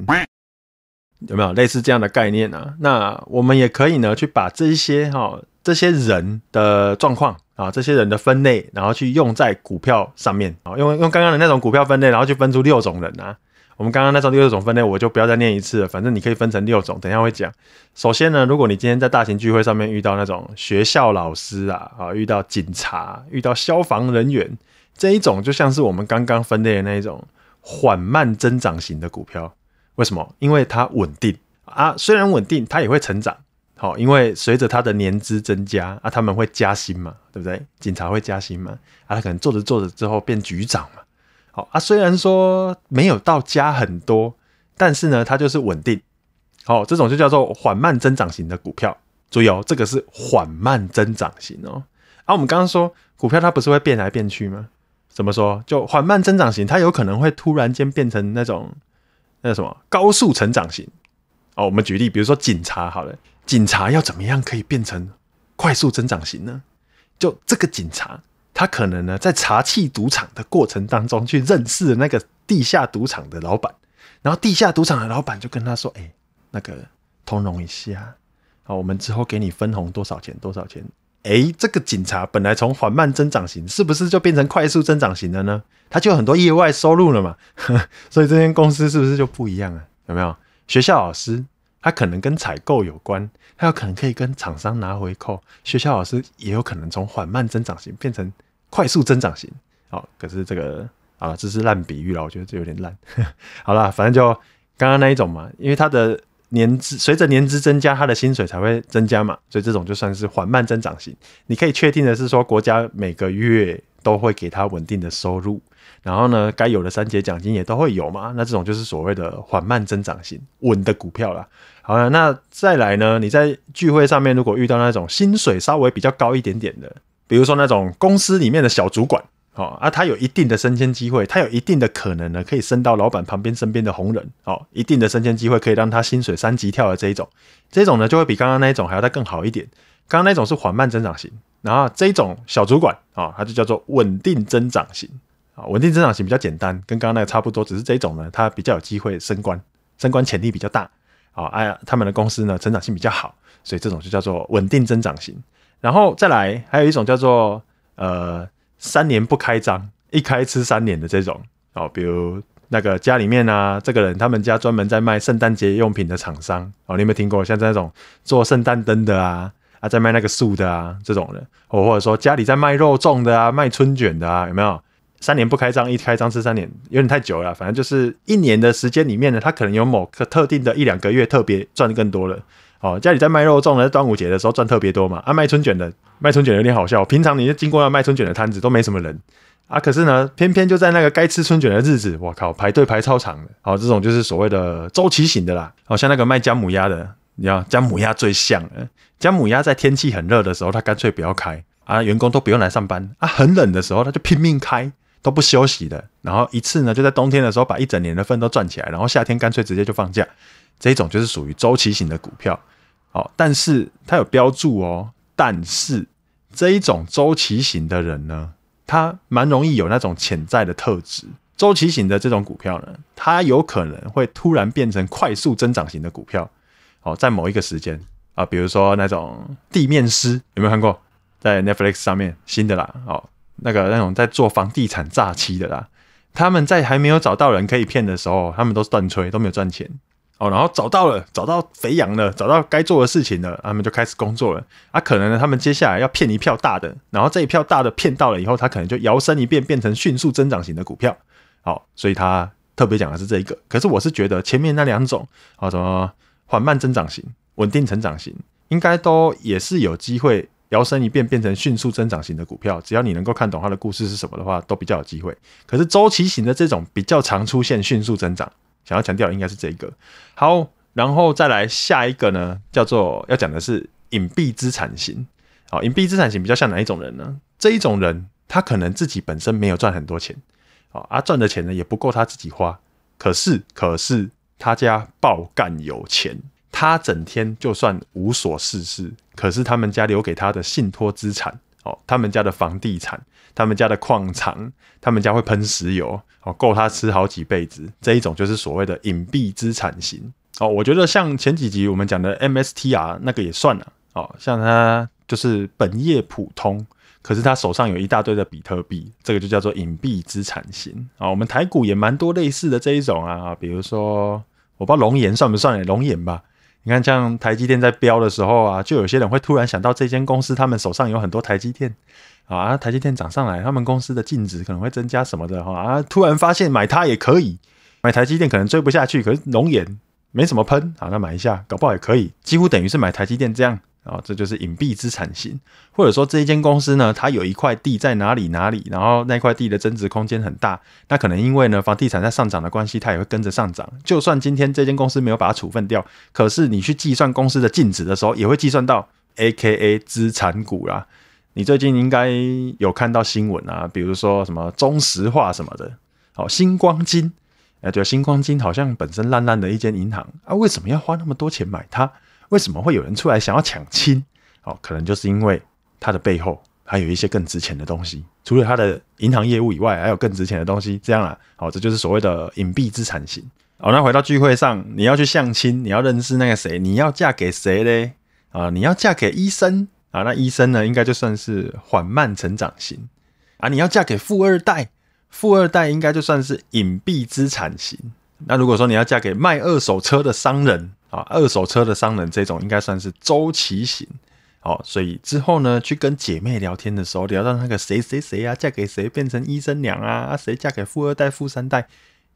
有没有类似这样的概念呢？那我们也可以呢，去把这些哈这些人的状况啊，这些人的分类，然后去用在股票上面啊，用用刚刚的那种股票分类，然后去分出六种人啊。我们刚刚那张六种分类，我就不要再念一次了。反正你可以分成六种，等下会讲。首先呢，如果你今天在大型聚会上面遇到那种学校老师啊，啊遇到警察、遇到消防人员这一种，就像是我们刚刚分类的那一种缓慢增长型的股票。为什么？因为它稳定啊，虽然稳定，它也会成长。好，因为随着他的年资增加啊，他们会加薪嘛，对不对？警察会加薪嘛，啊，可能做着做着之后变局长嘛。好啊，虽然说没有到加很多，但是呢，它就是稳定。好，这种就叫做缓慢增长型的股票。注意哦，这个是缓慢增长型哦。啊，我们刚刚说股票它不是会变来变去吗？怎么说？就缓慢增长型，它有可能会突然间变成那种那什么高速成长型哦。我们举例，比如说警察，好了，警察要怎么样可以变成快速增长型呢？就这个警察。他可能呢，在查器赌场的过程当中去认识了那个地下赌场的老板，然后地下赌场的老板就跟他说：“哎，那个通融一下，好，我们之后给你分红多少钱？多少钱？”哎，这个警察本来从缓慢增长型，是不是就变成快速增长型了呢？他就有很多意外收入了嘛，所以这间公司是不是就不一样了？有没有？学校老师他可能跟采购有关，他有可能可以跟厂商拿回扣，学校老师也有可能从缓慢增长型变成。快速增长型，好，可是这个啊，这是烂比喻了，我觉得这有点烂。好啦，反正就刚刚那一种嘛，因为它的年资随着年资增加，它的薪水才会增加嘛，所以这种就算是缓慢增长型。你可以确定的是说，国家每个月都会给他稳定的收入，然后呢，该有的三节奖金也都会有嘛，那这种就是所谓的缓慢增长型稳的股票啦。好了，那再来呢，你在聚会上面如果遇到那种薪水稍微比较高一点点的。比如说那种公司里面的小主管，哦，啊，他有一定的升迁机会，他有一定的可能呢，可以升到老板旁边身边的红人，哦，一定的升迁机会可以让他薪水三级跳的这一种，这种呢就会比刚刚那一种还要再更好一点。刚刚那种是缓慢增长型，然后这种小主管，哦，它就叫做稳定增长型，啊，稳定增长型比较简单，跟刚刚那个差不多，只是这种呢，它比较有机会升官，升官潜力比较大，啊，哎，呀，他们的公司呢成长性比较好，所以这种就叫做稳定增长型。然后再来，还有一种叫做呃三年不开张，一开吃三年的这种哦，比如那个家里面呢，这个人他们家专门在卖圣诞节用品的厂商哦，你有没有听过像这种做圣诞灯的啊啊，在卖那个树的啊这种人哦，或者说家里在卖肉粽的啊，卖春卷的啊，有没有三年不开张，一开张吃三年，有点太久了，反正就是一年的时间里面呢，他可能有某个特定的一两个月特别赚的更多了。哦，家里在卖肉粽的，端午节的时候赚特别多嘛。啊，卖春卷的，卖春卷有点好笑。平常你经过那卖春卷的摊子都没什么人啊，可是呢，偏偏就在那个该吃春卷的日子，我靠，排队排超长的。好，这种就是所谓的周期型的啦。哦，像那个卖姜母鸭的，你要姜母鸭最像了。姜母鸭在天气很热的时候，他干脆不要开啊，员工都不用来上班啊。很冷的时候，他就拼命开，都不休息的。然后一次呢，就在冬天的时候把一整年的份都赚起来，然后夏天干脆直接就放假。这种就是属于周期型的股票，好，但是它有标注哦。但是这一种周期型的人呢，他蛮容易有那种潜在的特质。周期型的这种股票呢，它有可能会突然变成快速增长型的股票，哦，在某一个时间啊，比如说那种地面师有没有看过，在 Netflix 上面新的啦，哦，那个那种在做房地产诈欺的啦，他们在还没有找到人可以骗的时候，他们都是断吹，都没有赚钱。哦，然后找到了，找到肥羊了，找到该做的事情了，他们就开始工作了。啊，可能呢，他们接下来要骗一票大的，然后这一票大的骗到了以后，他可能就摇身一变变成迅速增长型的股票。好，所以他特别讲的是这一个。可是我是觉得前面那两种，啊，什么缓慢增长型、稳定成长型，应该都也是有机会摇身一变变成迅速增长型的股票。只要你能够看懂它的故事是什么的话，都比较有机会。可是周期型的这种比较常出现迅速增长。想要强调的应该是这个，好，然后再来下一个呢，叫做要讲的是隐蔽资产型，好，隐蔽资产型比较像哪一种人呢？这一种人他可能自己本身没有赚很多钱，好，啊赚的钱呢也不够他自己花，可是可是他家暴干有钱，他整天就算无所事事，可是他们家留给他的信托资产，哦，他们家的房地产。他们家的矿场，他们家会喷石油哦，够他吃好几辈子。这一种就是所谓的隐蔽资产型哦。我觉得像前几集我们讲的 MSTR 那个也算了哦。像他就是本业普通，可是他手上有一大堆的比特币，这个就叫做隐蔽资产型啊。我们台股也蛮多类似的这一种啊，比如说我不知道龙岩算不算龙岩吧。你看，像台积电在飙的时候啊，就有些人会突然想到这间公司，他们手上有很多台积电。啊，台积电涨上来，他们公司的净值可能会增加什么的哈啊，突然发现买它也可以，买台积电可能追不下去，可是龙岩没什么喷啊，那买一下，搞不好也可以，几乎等于是买台积电这样啊，这就是隐蔽资产型，或者说这一间公司呢，它有一块地在哪里哪里，然后那块地的增值空间很大，那可能因为呢房地产在上涨的关系，它也会跟着上涨，就算今天这间公司没有把它处分掉，可是你去计算公司的净值的时候，也会计算到 A K A 资产股啦。你最近应该有看到新闻啊，比如说什么中石化什么的，哦，星光金，哎，对，星光金好像本身烂烂的一间银行啊，为什么要花那么多钱买它？为什么会有人出来想要抢亲？哦，可能就是因为它的背后还有一些更值钱的东西，除了它的银行业务以外，还有更值钱的东西。这样啊，哦，这就是所谓的隐蔽资产型。哦，那回到聚会上，你要去相亲，你要认识那个谁？你要嫁给谁嘞？啊，你要嫁给医生？啊，那医生呢，应该就算是缓慢成长型，啊，你要嫁给富二代，富二代应该就算是隐蔽资产型。那如果说你要嫁给卖二手车的商人，啊，二手车的商人这种应该算是周期型，哦，所以之后呢，去跟姐妹聊天的时候，聊到那个谁谁谁啊，嫁给谁变成医生娘啊，啊，谁嫁给富二代、富三代。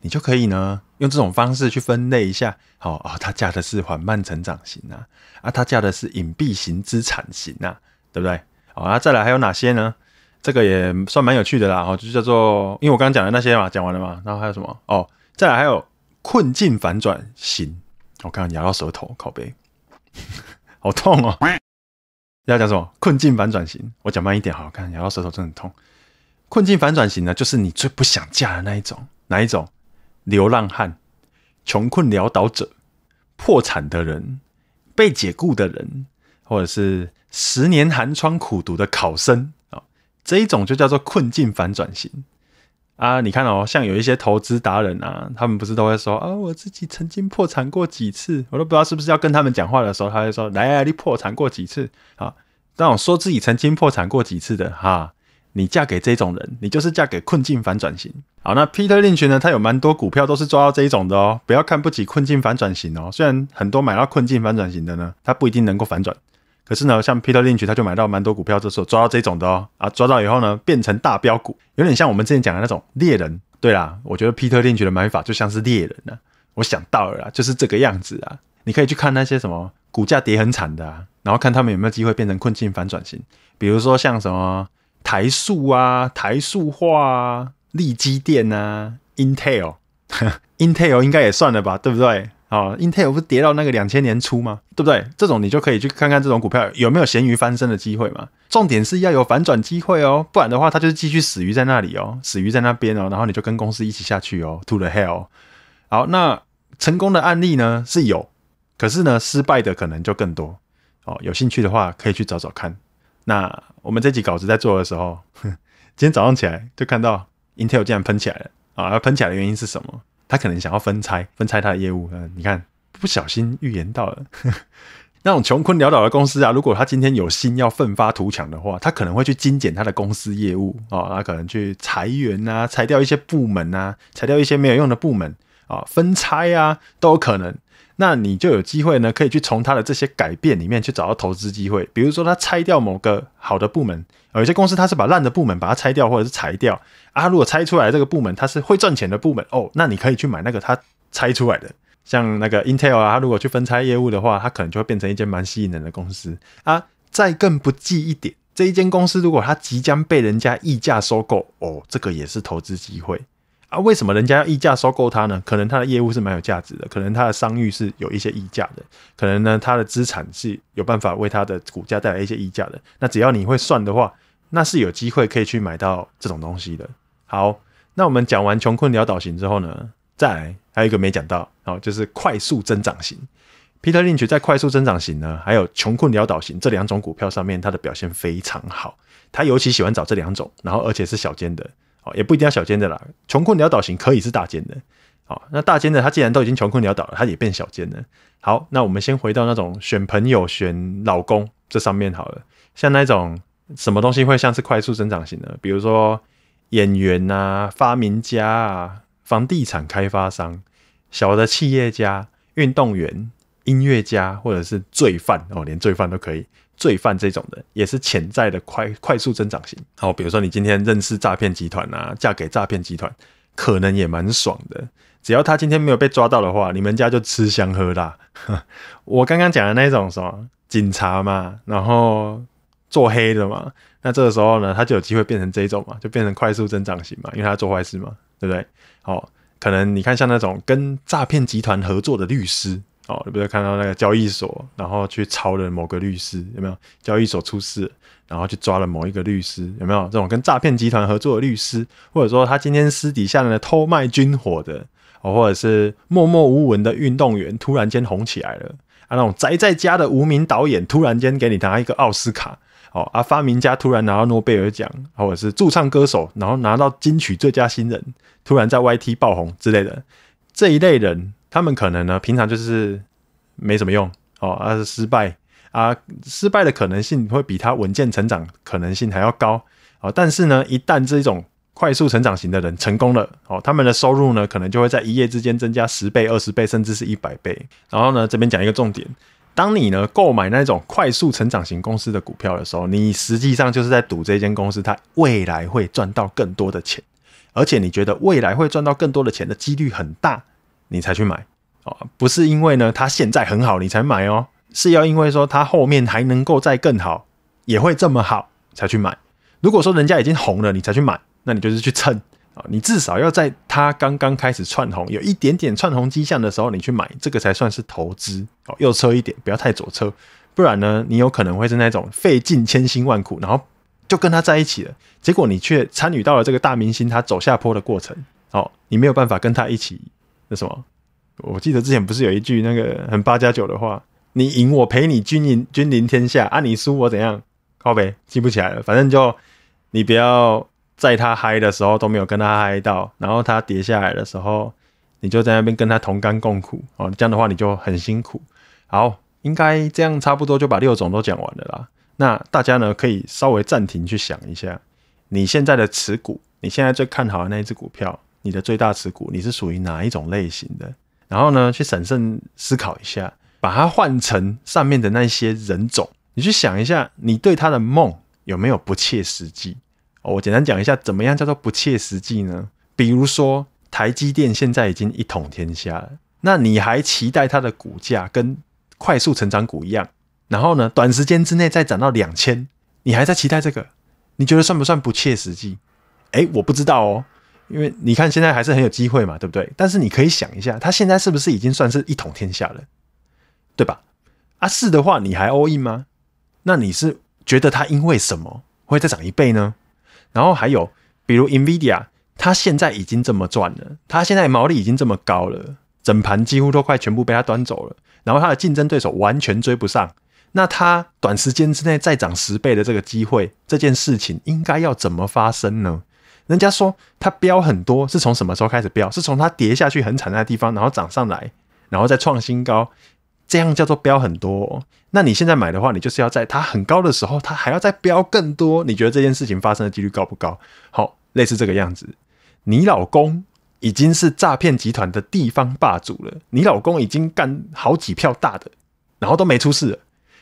你就可以呢，用这种方式去分类一下。好啊，他嫁的是缓慢成长型呐，啊，他嫁的是隐蔽型资产型呐，对不对？好，那再来还有哪些呢？这个也算蛮有趣的啦。哦，就是叫做，因为我刚刚讲的那些嘛，讲完了嘛，然后还有什么？哦，再来还有困境反转型。我刚刚咬到舌头，靠背，好痛哦！要讲什么？困境反转型，我讲慢一点，好好看，咬到舌头真的很痛。困境反转型呢，就是你最不想嫁的那一种，哪一种？流浪汉、穷困潦倒者、破产的人、被解雇的人，或者是十年寒窗苦读的考生啊，这一种就叫做困境反转型啊！你看哦，像有一些投资达人啊，他们不是都会说啊，我自己曾经破产过几次，我都不知道是不是要跟他们讲话的时候，他会说来，你破产过几次啊？那种说自己曾经破产过几次的哈。你嫁给这种人，你就是嫁给困境反转型。好，那 Peter Lynch 呢？他有蛮多股票都是抓到这一种的哦。不要看不起困境反转型哦，虽然很多买到困境反转型的呢，他不一定能够反转。可是呢，像 Peter Lynch 他就买到蛮多股票，就是抓到这种的哦。啊，抓到以后呢，变成大标股，有点像我们之前讲的那种猎人。对啦，我觉得 Peter Lynch 的买法就像是猎人了。我想到了，就是这个样子啊。你可以去看那些什么股价跌很惨的，啊，然后看他们有没有机会变成困境反转型。比如说像什么。台塑啊，台塑化啊，立机电啊，Intel，Intel 应该也算了吧，对不对？哦，Intel 不跌到那个两千年初吗？对不对？这种你就可以去看看这种股票有没有咸鱼翻身的机会嘛。重点是要有反转机会哦，不然的话它就继续死鱼在那里哦，死鱼在那边哦，然后你就跟公司一起下去哦，to the hell。好，那成功的案例呢是有，可是呢失败的可能就更多哦。有兴趣的话可以去找找看。那我们这几稿子在做的时候，今天早上起来就看到 Intel 竟然喷起来了啊！喷起来的原因是什么？他可能想要分拆、分拆他的业务。嗯、你看，不小心预言到了 那种穷困潦倒的公司啊！如果他今天有心要奋发图强的话，他可能会去精简他的公司业务啊，他可能去裁员啊，裁掉一些部门啊，裁掉一些没有用的部门啊，分拆啊，都有可能。那你就有机会呢，可以去从它的这些改变里面去找到投资机会。比如说，它拆掉某个好的部门，有些公司它是把烂的部门把它拆掉或者是裁掉啊。如果拆出来这个部门它是会赚钱的部门哦，那你可以去买那个它拆出来的，像那个 Intel 啊，它如果去分拆业务的话，它可能就会变成一间蛮吸引人的公司啊。再更不济一点，这一间公司如果它即将被人家溢价收购哦，这个也是投资机会。啊，为什么人家要溢价收购它呢？可能它的业务是蛮有价值的，可能它的商誉是有一些溢价的，可能呢它的资产是有办法为它的股价带来一些溢价的。那只要你会算的话，那是有机会可以去买到这种东西的。好，那我们讲完穷困潦倒型之后呢，再还有一个没讲到，哦，就是快速增长型。Peter Lynch 在快速增长型呢，还有穷困潦倒型这两种股票上面，它的表现非常好。他尤其喜欢找这两种，然后而且是小间的。也不一定要小尖的啦，穷困潦倒型可以是大尖的。好，那大尖的他既然都已经穷困潦倒了，他也变小尖了。好，那我们先回到那种选朋友、选老公这上面好了。像那种什么东西会像是快速增长型的，比如说演员啊、发明家啊、房地产开发商、小的企业家、运动员、音乐家，或者是罪犯哦，连罪犯都可以。罪犯这种的，也是潜在的快快速增长型。好，比如说你今天认识诈骗集团啊，嫁给诈骗集团，可能也蛮爽的。只要他今天没有被抓到的话，你们家就吃香喝辣。我刚刚讲的那种什么警察嘛，然后做黑的嘛，那这个时候呢，他就有机会变成这种嘛，就变成快速增长型嘛，因为他做坏事嘛，对不对？好，可能你看像那种跟诈骗集团合作的律师。哦，你不是看到那个交易所，然后去抄了某个律师，有没有？交易所出事，然后去抓了某一个律师，有没有？这种跟诈骗集团合作的律师，或者说他今天私底下的偷卖军火的，哦，或者是默默无闻的运动员突然间红起来了，啊，那种宅在家的无名导演突然间给你拿一个奥斯卡，哦，啊，发明家突然拿到诺贝尔奖，或者是驻唱歌手，然后拿到金曲最佳新人，突然在 YT 爆红之类的，这一类人。他们可能呢，平常就是没什么用哦，啊，失败啊，失败的可能性会比他稳健成长可能性还要高哦，但是呢，一旦这种快速成长型的人成功了哦，他们的收入呢，可能就会在一夜之间增加十倍、二十倍，甚至是一百倍。然后呢，这边讲一个重点：，当你呢购买那种快速成长型公司的股票的时候，你实际上就是在赌这间公司它未来会赚到更多的钱，而且你觉得未来会赚到更多的钱的几率很大。你才去买哦，不是因为呢，它现在很好你才买哦，是要因为说它后面还能够再更好，也会这么好才去买。如果说人家已经红了你才去买，那你就是去蹭啊。你至少要在他刚刚开始窜红，有一点点窜红迹象的时候你去买，这个才算是投资哦，右侧一点，不要太左侧，不然呢，你有可能会是那种费尽千辛万苦，然后就跟他在一起了，结果你却参与到了这个大明星他走下坡的过程哦，你没有办法跟他一起。那什么，我记得之前不是有一句那个很八加九的话，你赢我陪你君临君临天下啊，你输我怎样？靠呗，记不起来了，反正就你不要在他嗨的时候都没有跟他嗨到，然后他跌下来的时候，你就在那边跟他同甘共苦哦。这样的话你就很辛苦。好，应该这样差不多就把六种都讲完了啦。那大家呢可以稍微暂停去想一下，你现在的持股，你现在最看好的那一只股票。你的最大持股，你是属于哪一种类型的？然后呢，去审慎思考一下，把它换成上面的那些人种，你去想一下，你对他的梦有没有不切实际？哦，我简单讲一下，怎么样叫做不切实际呢？比如说，台积电现在已经一统天下了，那你还期待它的股价跟快速成长股一样？然后呢，短时间之内再涨到两千，你还在期待这个？你觉得算不算不切实际？哎，我不知道哦。因为你看现在还是很有机会嘛，对不对？但是你可以想一下，他现在是不是已经算是一统天下了，对吧？啊，是的话，你还 all in 吗？那你是觉得他因为什么会再涨一倍呢？然后还有，比如 Nvidia，他现在已经这么赚了，他现在毛利已经这么高了，整盘几乎都快全部被他端走了，然后他的竞争对手完全追不上，那他短时间之内再涨十倍的这个机会，这件事情应该要怎么发生呢？人家说它飙很多是从什么时候开始飙？是从它跌下去很惨的地方，然后涨上来，然后再创新高，这样叫做飙很多。那你现在买的话，你就是要在它很高的时候，它还要再飙更多。你觉得这件事情发生的几率高不高？好，类似这个样子。你老公已经是诈骗集团的地方霸主了，你老公已经干好几票大的，然后都没出事。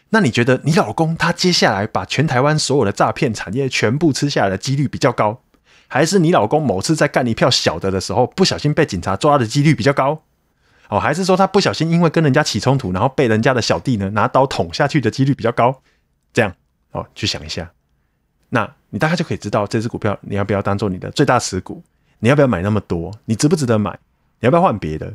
那你觉得你老公他接下来把全台湾所有的诈骗产业全部吃下来的几率比较高？还是你老公某次在干一票小的的时候，不小心被警察抓的几率比较高，哦，还是说他不小心因为跟人家起冲突，然后被人家的小弟呢拿刀捅下去的几率比较高，这样哦，去想一下，那你大概就可以知道这只股票你要不要当做你的最大持股，你要不要买那么多，你值不值得买，你要不要换别的，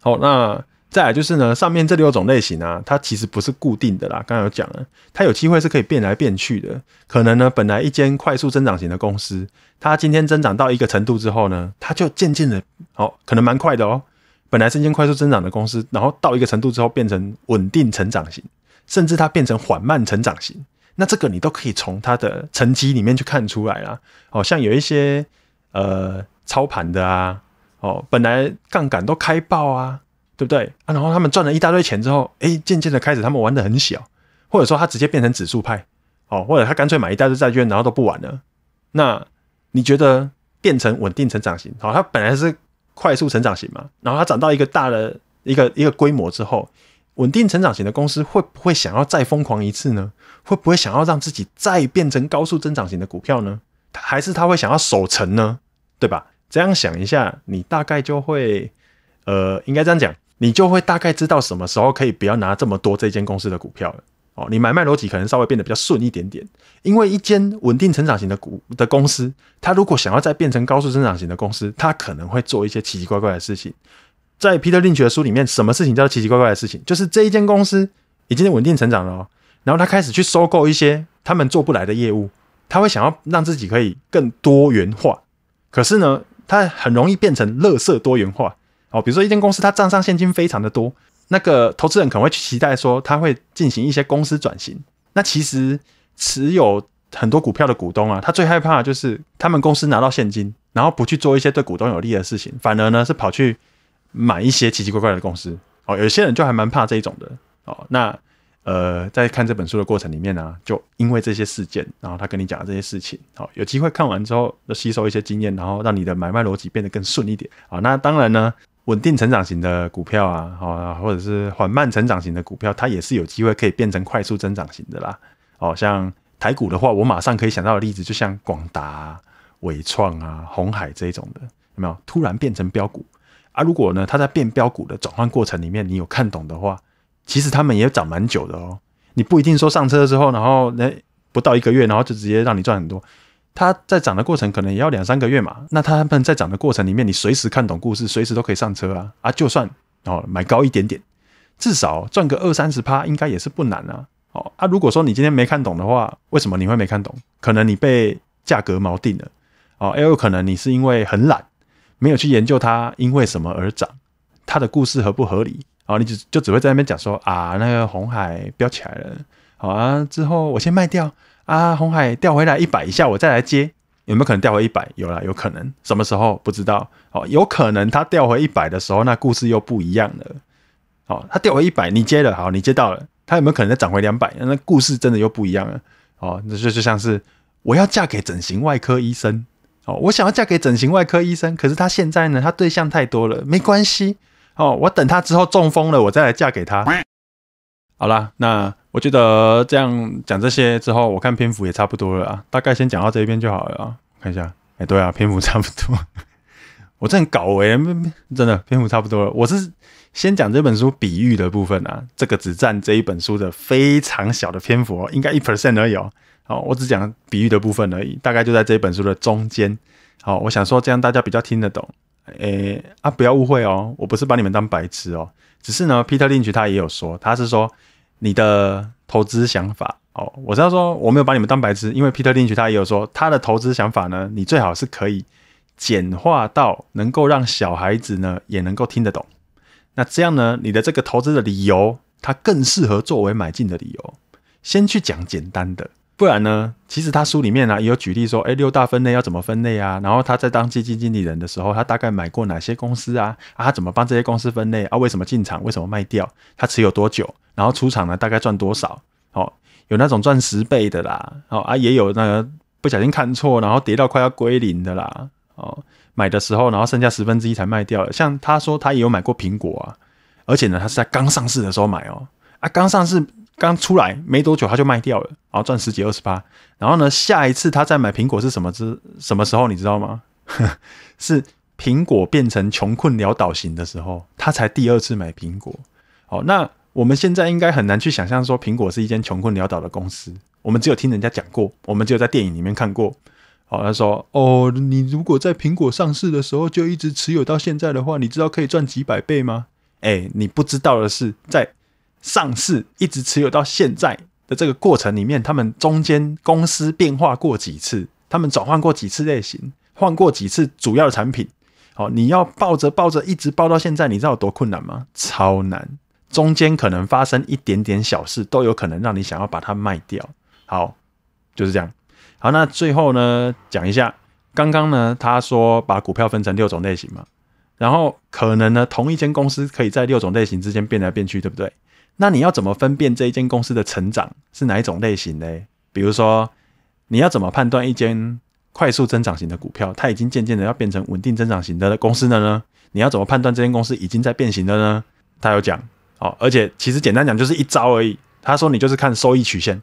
好，那。再来就是呢，上面这六种类型啊，它其实不是固定的啦，刚刚有讲了，它有机会是可以变来变去的。可能呢，本来一间快速增长型的公司，它今天增长到一个程度之后呢，它就渐渐的，哦，可能蛮快的哦。本来一间快速增长的公司，然后到一个程度之后变成稳定成长型，甚至它变成缓慢成长型。那这个你都可以从它的成绩里面去看出来啦。哦，像有一些呃操盘的啊，哦，本来杠杆都开爆啊。对不对啊？然后他们赚了一大堆钱之后，哎，渐渐的开始他们玩的很小，或者说他直接变成指数派，哦，或者他干脆买一大堆债券，然后都不玩了。那你觉得变成稳定成长型？好，他本来是快速成长型嘛，然后它涨到一个大的一个一个规模之后，稳定成长型的公司会不会想要再疯狂一次呢？会不会想要让自己再变成高速增长型的股票呢？还是他会想要守成呢？对吧？这样想一下，你大概就会，呃，应该这样讲。你就会大概知道什么时候可以不要拿这么多这间公司的股票了哦。你买卖逻辑可能稍微变得比较顺一点点，因为一间稳定成长型的股的公司，它如果想要再变成高速增长型的公司，它可能会做一些奇奇怪怪的事情。在皮特·林奇的书里面，什么事情叫奇奇怪怪的事情？就是这一间公司已经稳定成长了，然后他开始去收购一些他们做不来的业务，他会想要让自己可以更多元化。可是呢，它很容易变成乐色多元化。哦，比如说一间公司，它账上现金非常的多，那个投资人可能会期待说，它会进行一些公司转型。那其实持有很多股票的股东啊，他最害怕就是他们公司拿到现金，然后不去做一些对股东有利的事情，反而呢是跑去买一些奇奇怪怪的公司。哦，有些人就还蛮怕这一种的。哦，那呃，在看这本书的过程里面呢，就因为这些事件，然后他跟你讲这些事情。好，有机会看完之后，吸收一些经验，然后让你的买卖逻辑变得更顺一点。哦，那当然呢。稳定成长型的股票啊，或者是缓慢成长型的股票，它也是有机会可以变成快速增长型的啦。哦，像台股的话，我马上可以想到的例子，就像广达、伟创啊、红海这一种的，有没有突然变成标股？啊，如果呢，它在变标股的转换过程里面，你有看懂的话，其实他们也涨蛮久的哦。你不一定说上车之后，然后那不到一个月，然后就直接让你赚很多。它在涨的过程可能也要两三个月嘛，那它们在涨的过程里面，你随时看懂故事，随时都可以上车啊啊！就算哦买高一点点，至少赚个二三十趴，应该也是不难啊。哦啊，如果说你今天没看懂的话，为什么你会没看懂？可能你被价格锚定了哦，也有可能你是因为很懒，没有去研究它因为什么而涨，它的故事合不合理啊？你只就只会在那边讲说啊，那个红海飙起来了，好啊，之后我先卖掉。啊，红海调回来一百以下，我再来接，有没有可能调回一百？有啦，有可能。什么时候不知道？哦，有可能它调回一百的时候，那故事又不一样了。哦，它调回一百，你接了，好，你接到了。它有没有可能再涨回两百？那故事真的又不一样了。哦，那就就像是我要嫁给整形外科医生。哦，我想要嫁给整形外科医生，可是他现在呢，他对象太多了，没关系。哦，我等他之后中风了，我再来嫁给他。好啦，那我觉得这样讲这些之后，我看篇幅也差不多了啊，大概先讲到这一边就好了。啊。看一下，哎，对啊，篇幅差不多。我正搞哎，真的篇幅差不多了。我是先讲这本书比喻的部分啊，这个只占这一本书的非常小的篇幅，应该一 percent 而已哦。好，我只讲比喻的部分而已，大概就在这一本书的中间。好，我想说这样大家比较听得懂。诶啊，不要误会哦，我不是把你们当白痴哦，只是呢，p e e t r Lynch 他也有说，他是说你的投资想法哦，我是说我没有把你们当白痴，因为 Peter Lynch 他也有说，他的投资想法呢，你最好是可以简化到能够让小孩子呢也能够听得懂，那这样呢，你的这个投资的理由，它更适合作为买进的理由，先去讲简单的。不然呢？其实他书里面呢也有举例说，哎，六大分类要怎么分类啊？然后他在当基金经理人的时候，他大概买过哪些公司啊？啊，他怎么帮这些公司分类啊？为什么进场？为什么卖掉？他持有多久？然后出场呢？大概赚多少？哦，有那种赚十倍的啦，哦啊，也有那个不小心看错，然后跌到快要归零的啦，哦，买的时候然后剩下十分之一才卖掉。像他说他也有买过苹果啊，而且呢，他是在刚上市的时候买哦，啊，刚上市。刚出来没多久，他就卖掉了，然后赚十几二十八。然后呢，下一次他再买苹果是什么之什么时候你知道吗？是苹果变成穷困潦倒型的时候，他才第二次买苹果。好，那我们现在应该很难去想象说苹果是一间穷困潦倒的公司。我们只有听人家讲过，我们只有在电影里面看过。好，他说：“哦，你如果在苹果上市的时候就一直持有到现在的话，你知道可以赚几百倍吗？”哎，你不知道的是在。上市一直持有到现在的这个过程里面，他们中间公司变化过几次，他们转换过几次类型，换过几次主要的产品。好，你要抱着抱着一直抱到现在，你知道有多困难吗？超难。中间可能发生一点点小事，都有可能让你想要把它卖掉。好，就是这样。好，那最后呢，讲一下刚刚呢，他说把股票分成六种类型嘛，然后可能呢，同一间公司可以在六种类型之间变来变去，对不对？那你要怎么分辨这一间公司的成长是哪一种类型呢？比如说，你要怎么判断一间快速增长型的股票，它已经渐渐的要变成稳定增长型的公司了呢？你要怎么判断这间公司已经在变形了呢？他有讲哦，而且其实简单讲就是一招而已。他说你就是看收益曲线，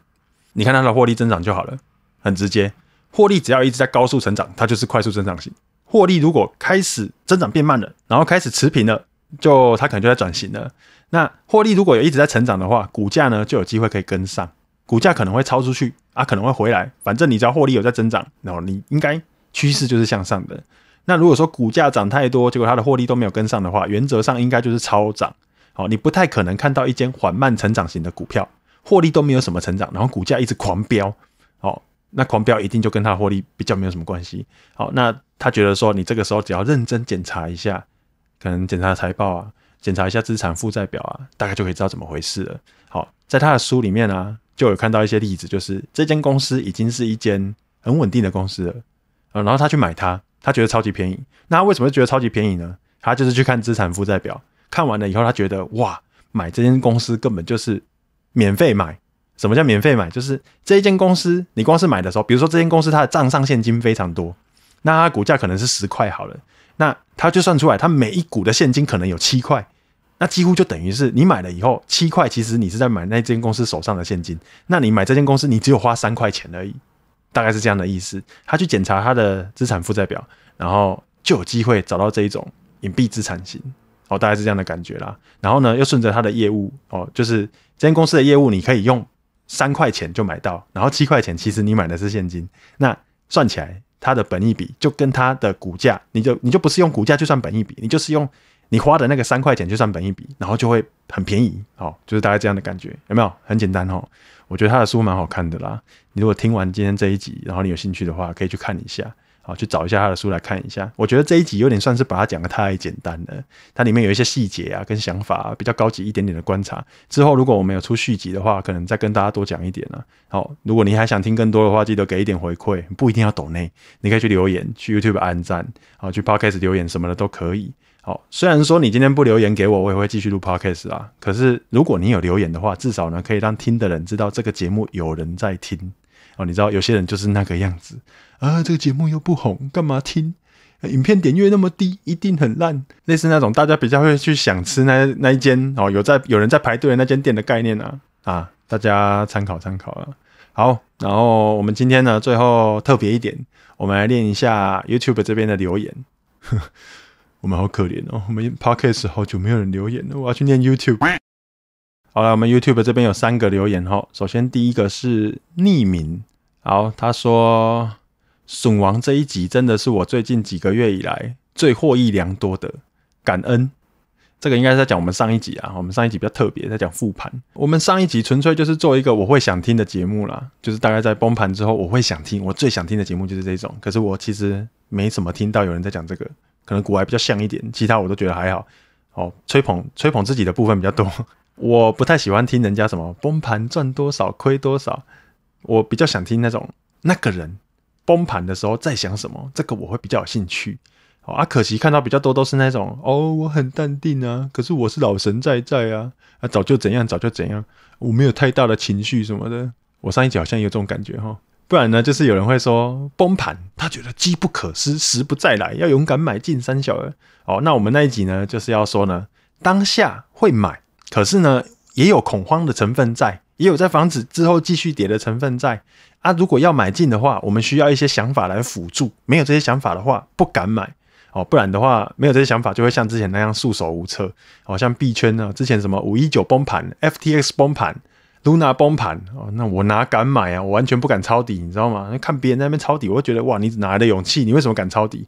你看它的获利增长就好了，很直接。获利只要一直在高速成长，它就是快速增长型；获利如果开始增长变慢了，然后开始持平了，就它可能就在转型了。那获利如果有一直在成长的话，股价呢就有机会可以跟上，股价可能会超出去啊，可能会回来，反正你只要获利有在增长，然后你应该趋势就是向上的。那如果说股价涨太多，结果它的获利都没有跟上的话，原则上应该就是超涨。好，你不太可能看到一间缓慢成长型的股票，获利都没有什么成长，然后股价一直狂飙。好，那狂飙一定就跟它获利比较没有什么关系。好，那他觉得说你这个时候只要认真检查一下，可能检查财报啊。检查一下资产负债表啊，大概就可以知道怎么回事了。好，在他的书里面啊，就有看到一些例子，就是这间公司已经是一间很稳定的公司了啊。然后他去买它，他觉得超级便宜。那他为什么觉得超级便宜呢？他就是去看资产负债表，看完了以后，他觉得哇，买这间公司根本就是免费买。什么叫免费买？就是这一间公司，你光是买的时候，比如说这间公司它的账上现金非常多，那它股价可能是十块好了，那他就算出来，它每一股的现金可能有七块。那几乎就等于是你买了以后七块，其实你是在买那间公司手上的现金。那你买这间公司，你只有花三块钱而已，大概是这样的意思。他去检查他的资产负债表，然后就有机会找到这一种隐蔽资产型，哦，大概是这样的感觉啦。然后呢，又顺着他的业务，哦，就是这间公司的业务，你可以用三块钱就买到，然后七块钱其实你买的是现金。那算起来，它的本益比就跟它的股价，你就你就不是用股价去算本益比，你就是用。你花的那个三块钱就算本一笔，然后就会很便宜，好，就是大概这样的感觉，有没有？很简单哈。我觉得他的书蛮好看的啦。你如果听完今天这一集，然后你有兴趣的话，可以去看一下，好，去找一下他的书来看一下。我觉得这一集有点算是把它讲的太简单了，它里面有一些细节啊，跟想法比较高级一点点的观察。之后如果我没有出续集的话，可能再跟大家多讲一点了。好，如果你还想听更多的话，记得给一点回馈，不一定要抖内，你可以去留言，去 YouTube 按赞，啊，去 Podcast 留言什么的都可以。好，虽然说你今天不留言给我，我也会继续录 podcast 啊。可是如果你有留言的话，至少呢可以让听的人知道这个节目有人在听。哦，你知道有些人就是那个样子啊，这个节目又不红，干嘛听？影片点阅那么低，一定很烂。类似那种大家比较会去想吃那那一间哦，有在有人在排队那间店的概念啊啊，大家参考参考啊。好，然后我们今天呢最后特别一点，我们来练一下 YouTube 这边的留言。我们好可怜哦！我们 podcast 好久没有人留言了，我要去念 YouTube。好了，我们 YouTube 这边有三个留言哈。首先第一个是匿名，好，他说：“损王这一集真的是我最近几个月以来最获益良多的，感恩。”这个应该是在讲我们上一集啊。我们上一集比较特别，在讲复盘。我们上一集纯粹就是做一个我会想听的节目啦，就是大概在崩盘之后我会想听，我最想听的节目就是这种。可是我其实没怎么听到有人在讲这个。可能股海比较像一点，其他我都觉得还好。哦，吹捧吹捧自己的部分比较多，我不太喜欢听人家什么崩盘赚多少亏多少。我比较想听那种那个人崩盘的时候在想什么，这个我会比较有兴趣。哦、啊，可惜看到比较多都是那种哦，我很淡定啊，可是我是老神在在啊，啊早就怎样早就怎样，我没有太大的情绪什么的。我上一节好像也有这种感觉哈。不然呢，就是有人会说崩盘，他觉得机不可失，时不再来，要勇敢买进三小二。哦，那我们那一集呢，就是要说呢，当下会买，可是呢，也有恐慌的成分在，也有在房子之后继续跌的成分在。啊，如果要买进的话，我们需要一些想法来辅助，没有这些想法的话，不敢买。哦，不然的话，没有这些想法，就会像之前那样束手无策。哦，像币圈呢，之前什么五一九崩盘，FTX 崩盘。Luna 崩盘哦，那我哪敢买啊？我完全不敢抄底，你知道吗？看别人那边抄底，我就觉得哇，你哪来的勇气？你为什么敢抄底？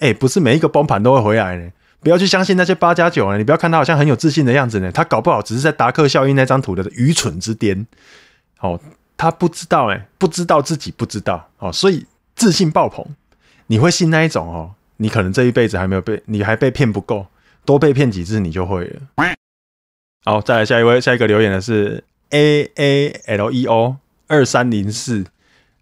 哎，不是每一个崩盘都会回来呢。不要去相信那些八加九啊！你不要看他好像很有自信的样子呢，他搞不好只是在达克效应那张图的愚蠢之巅。哦，他不知道哎，不知道自己不知道哦，所以自信爆棚。你会信那一种哦？你可能这一辈子还没有被，你还被骗不够，多被骗几次你就会了。好，再来下一位，下一个留言的是。A A L E O 二三零四，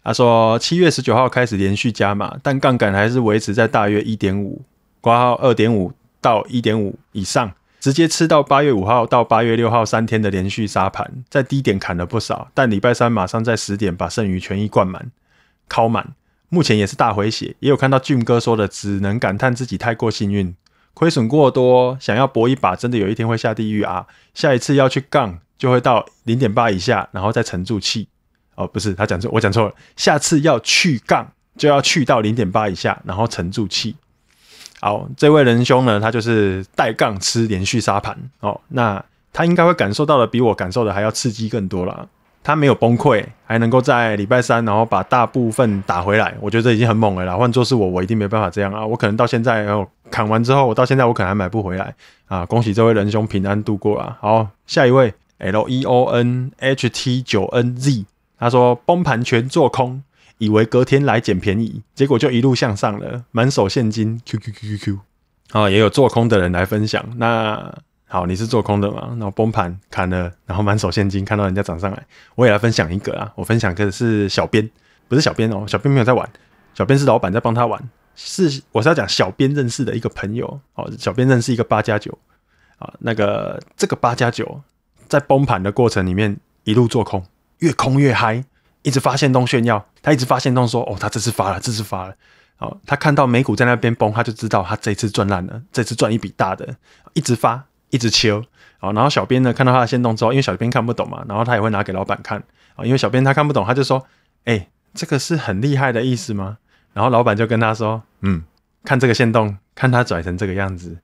他说七月十九号开始连续加码，但杠杆还是维持在大约一点五，挂号二点五到一点五以上，直接吃到八月五号到八月六号三天的连续杀盘，在低点砍了不少，但礼拜三马上在十点把剩余权益灌满，敲满，目前也是大回血，也有看到俊哥说的，只能感叹自己太过幸运。亏损过多，想要搏一把，真的有一天会下地狱啊！下一次要去杠，就会到零点八以下，然后再沉住气。哦，不是，他讲错，我讲错了。下次要去杠，就要去到零点八以下，然后沉住气。好，这位仁兄呢，他就是带杠吃连续杀盘哦。那他应该会感受到的比我感受的还要刺激更多啦。他没有崩溃，还能够在礼拜三然后把大部分打回来，我觉得已经很猛了啦。换做是我，我一定没办法这样啊，我可能到现在还砍完之后，我到现在我可能还买不回来啊！恭喜这位仁兄平安度过啊。好，下一位 L E O N H T 九 N Z，他说崩盘全做空，以为隔天来捡便宜，结果就一路向上了，满手现金。Q Q Q Q Q 啊，也有做空的人来分享。那好，你是做空的嘛？那崩盘砍了，然后满手现金，看到人家涨上来，我也来分享一个啊。我分享个是小编，不是小编哦，小编没有在玩，小编是老板在帮他玩。是我是要讲小编认识的一个朋友哦，小编认识一个八加九啊，那个这个八加九在崩盘的过程里面一路做空，越空越嗨，一直发现动炫耀，他一直发现动说哦，他这次发了，这次发了，哦，他看到美股在那边崩，他就知道他这次赚烂了，这次赚一笔大的，一直发，一直敲，啊，然后小编呢看到他的现动之后，因为小编看不懂嘛，然后他也会拿给老板看，啊，因为小编他看不懂，他就说，哎，这个是很厉害的意思吗？然后老板就跟他说：“嗯，看这个线动，看他转成这个样子，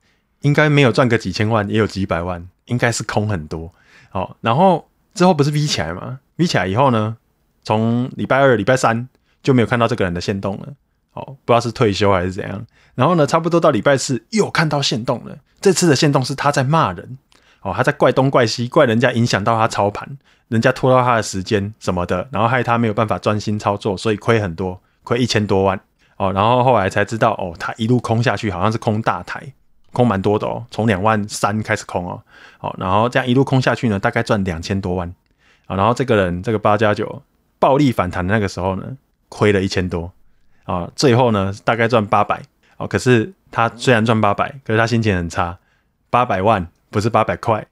应该没有赚个几千万，也有几百万，应该是空很多。好，然后之后不是 V 起来吗？V 起来以后呢，从礼拜二、礼拜三就没有看到这个人的线动了。哦，不知道是退休还是怎样。然后呢，差不多到礼拜四又看到线动了。这次的线动是他在骂人，哦，他在怪东怪西，怪人家影响到他操盘，人家拖到他的时间什么的，然后害他没有办法专心操作，所以亏很多。”亏一千多万哦，然后后来才知道哦，他一路空下去，好像是空大台，空蛮多的哦，从两万三开始空哦，哦，然后这样一路空下去呢，大概赚两千多万啊，然后这个人这个八加九暴力反弹的那个时候呢，亏了一千多啊，最后呢大概赚八百哦，可是他虽然赚八百，可是他心情很差，八百万不是八百块，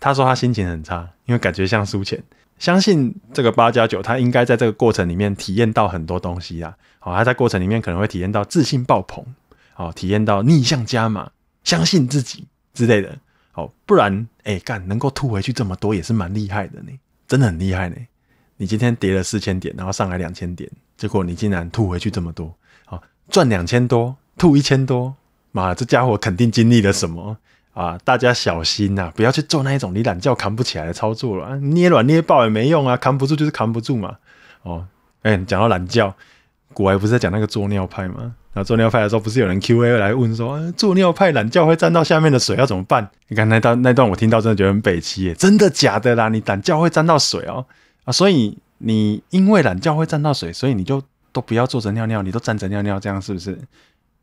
他说他心情很差，因为感觉像输钱。相信这个八加九，他应该在这个过程里面体验到很多东西啊。好，他在过程里面可能会体验到自信爆棚，好，体验到逆向加码、相信自己之类的。好，不然哎干，能够吐回去这么多也是蛮厉害的呢，真的很厉害呢。你今天跌了四千点，然后上来两千点，结果你竟然吐回去这么多，好赚两千多，吐一千多，妈，这家伙肯定经历了什么。啊，大家小心呐，不要去做那一种你懒觉扛不起来的操作了，捏软捏爆也没用啊，扛不住就是扛不住嘛。哦，哎，讲到懒觉，古埃不是在讲那个做尿派吗？那做尿派的时候，不是有人 Q A 来问说，坐尿派懒觉会沾到下面的水要怎么办？你看那段那段我听到真的觉得很北气耶，真的假的啦？你懒觉会沾到水哦，啊，所以你因为懒觉会沾到水，所以你就都不要坐着尿尿，你都站着尿尿，这样是不是？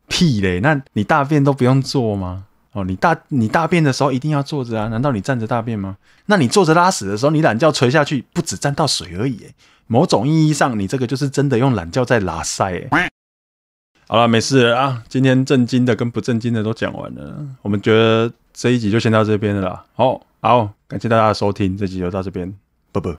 屁嘞，那你大便都不用做吗？你大你大便的时候一定要坐着啊？难道你站着大便吗？那你坐着拉屎的时候，你懒觉垂下去，不止沾到水而已。某种意义上，你这个就是真的用懒觉在拉塞。好了，没事啊。今天震惊的跟不震惊的都讲完了，我们觉得这一集就先到这边了。好好，感谢大家的收听，这集就到这边。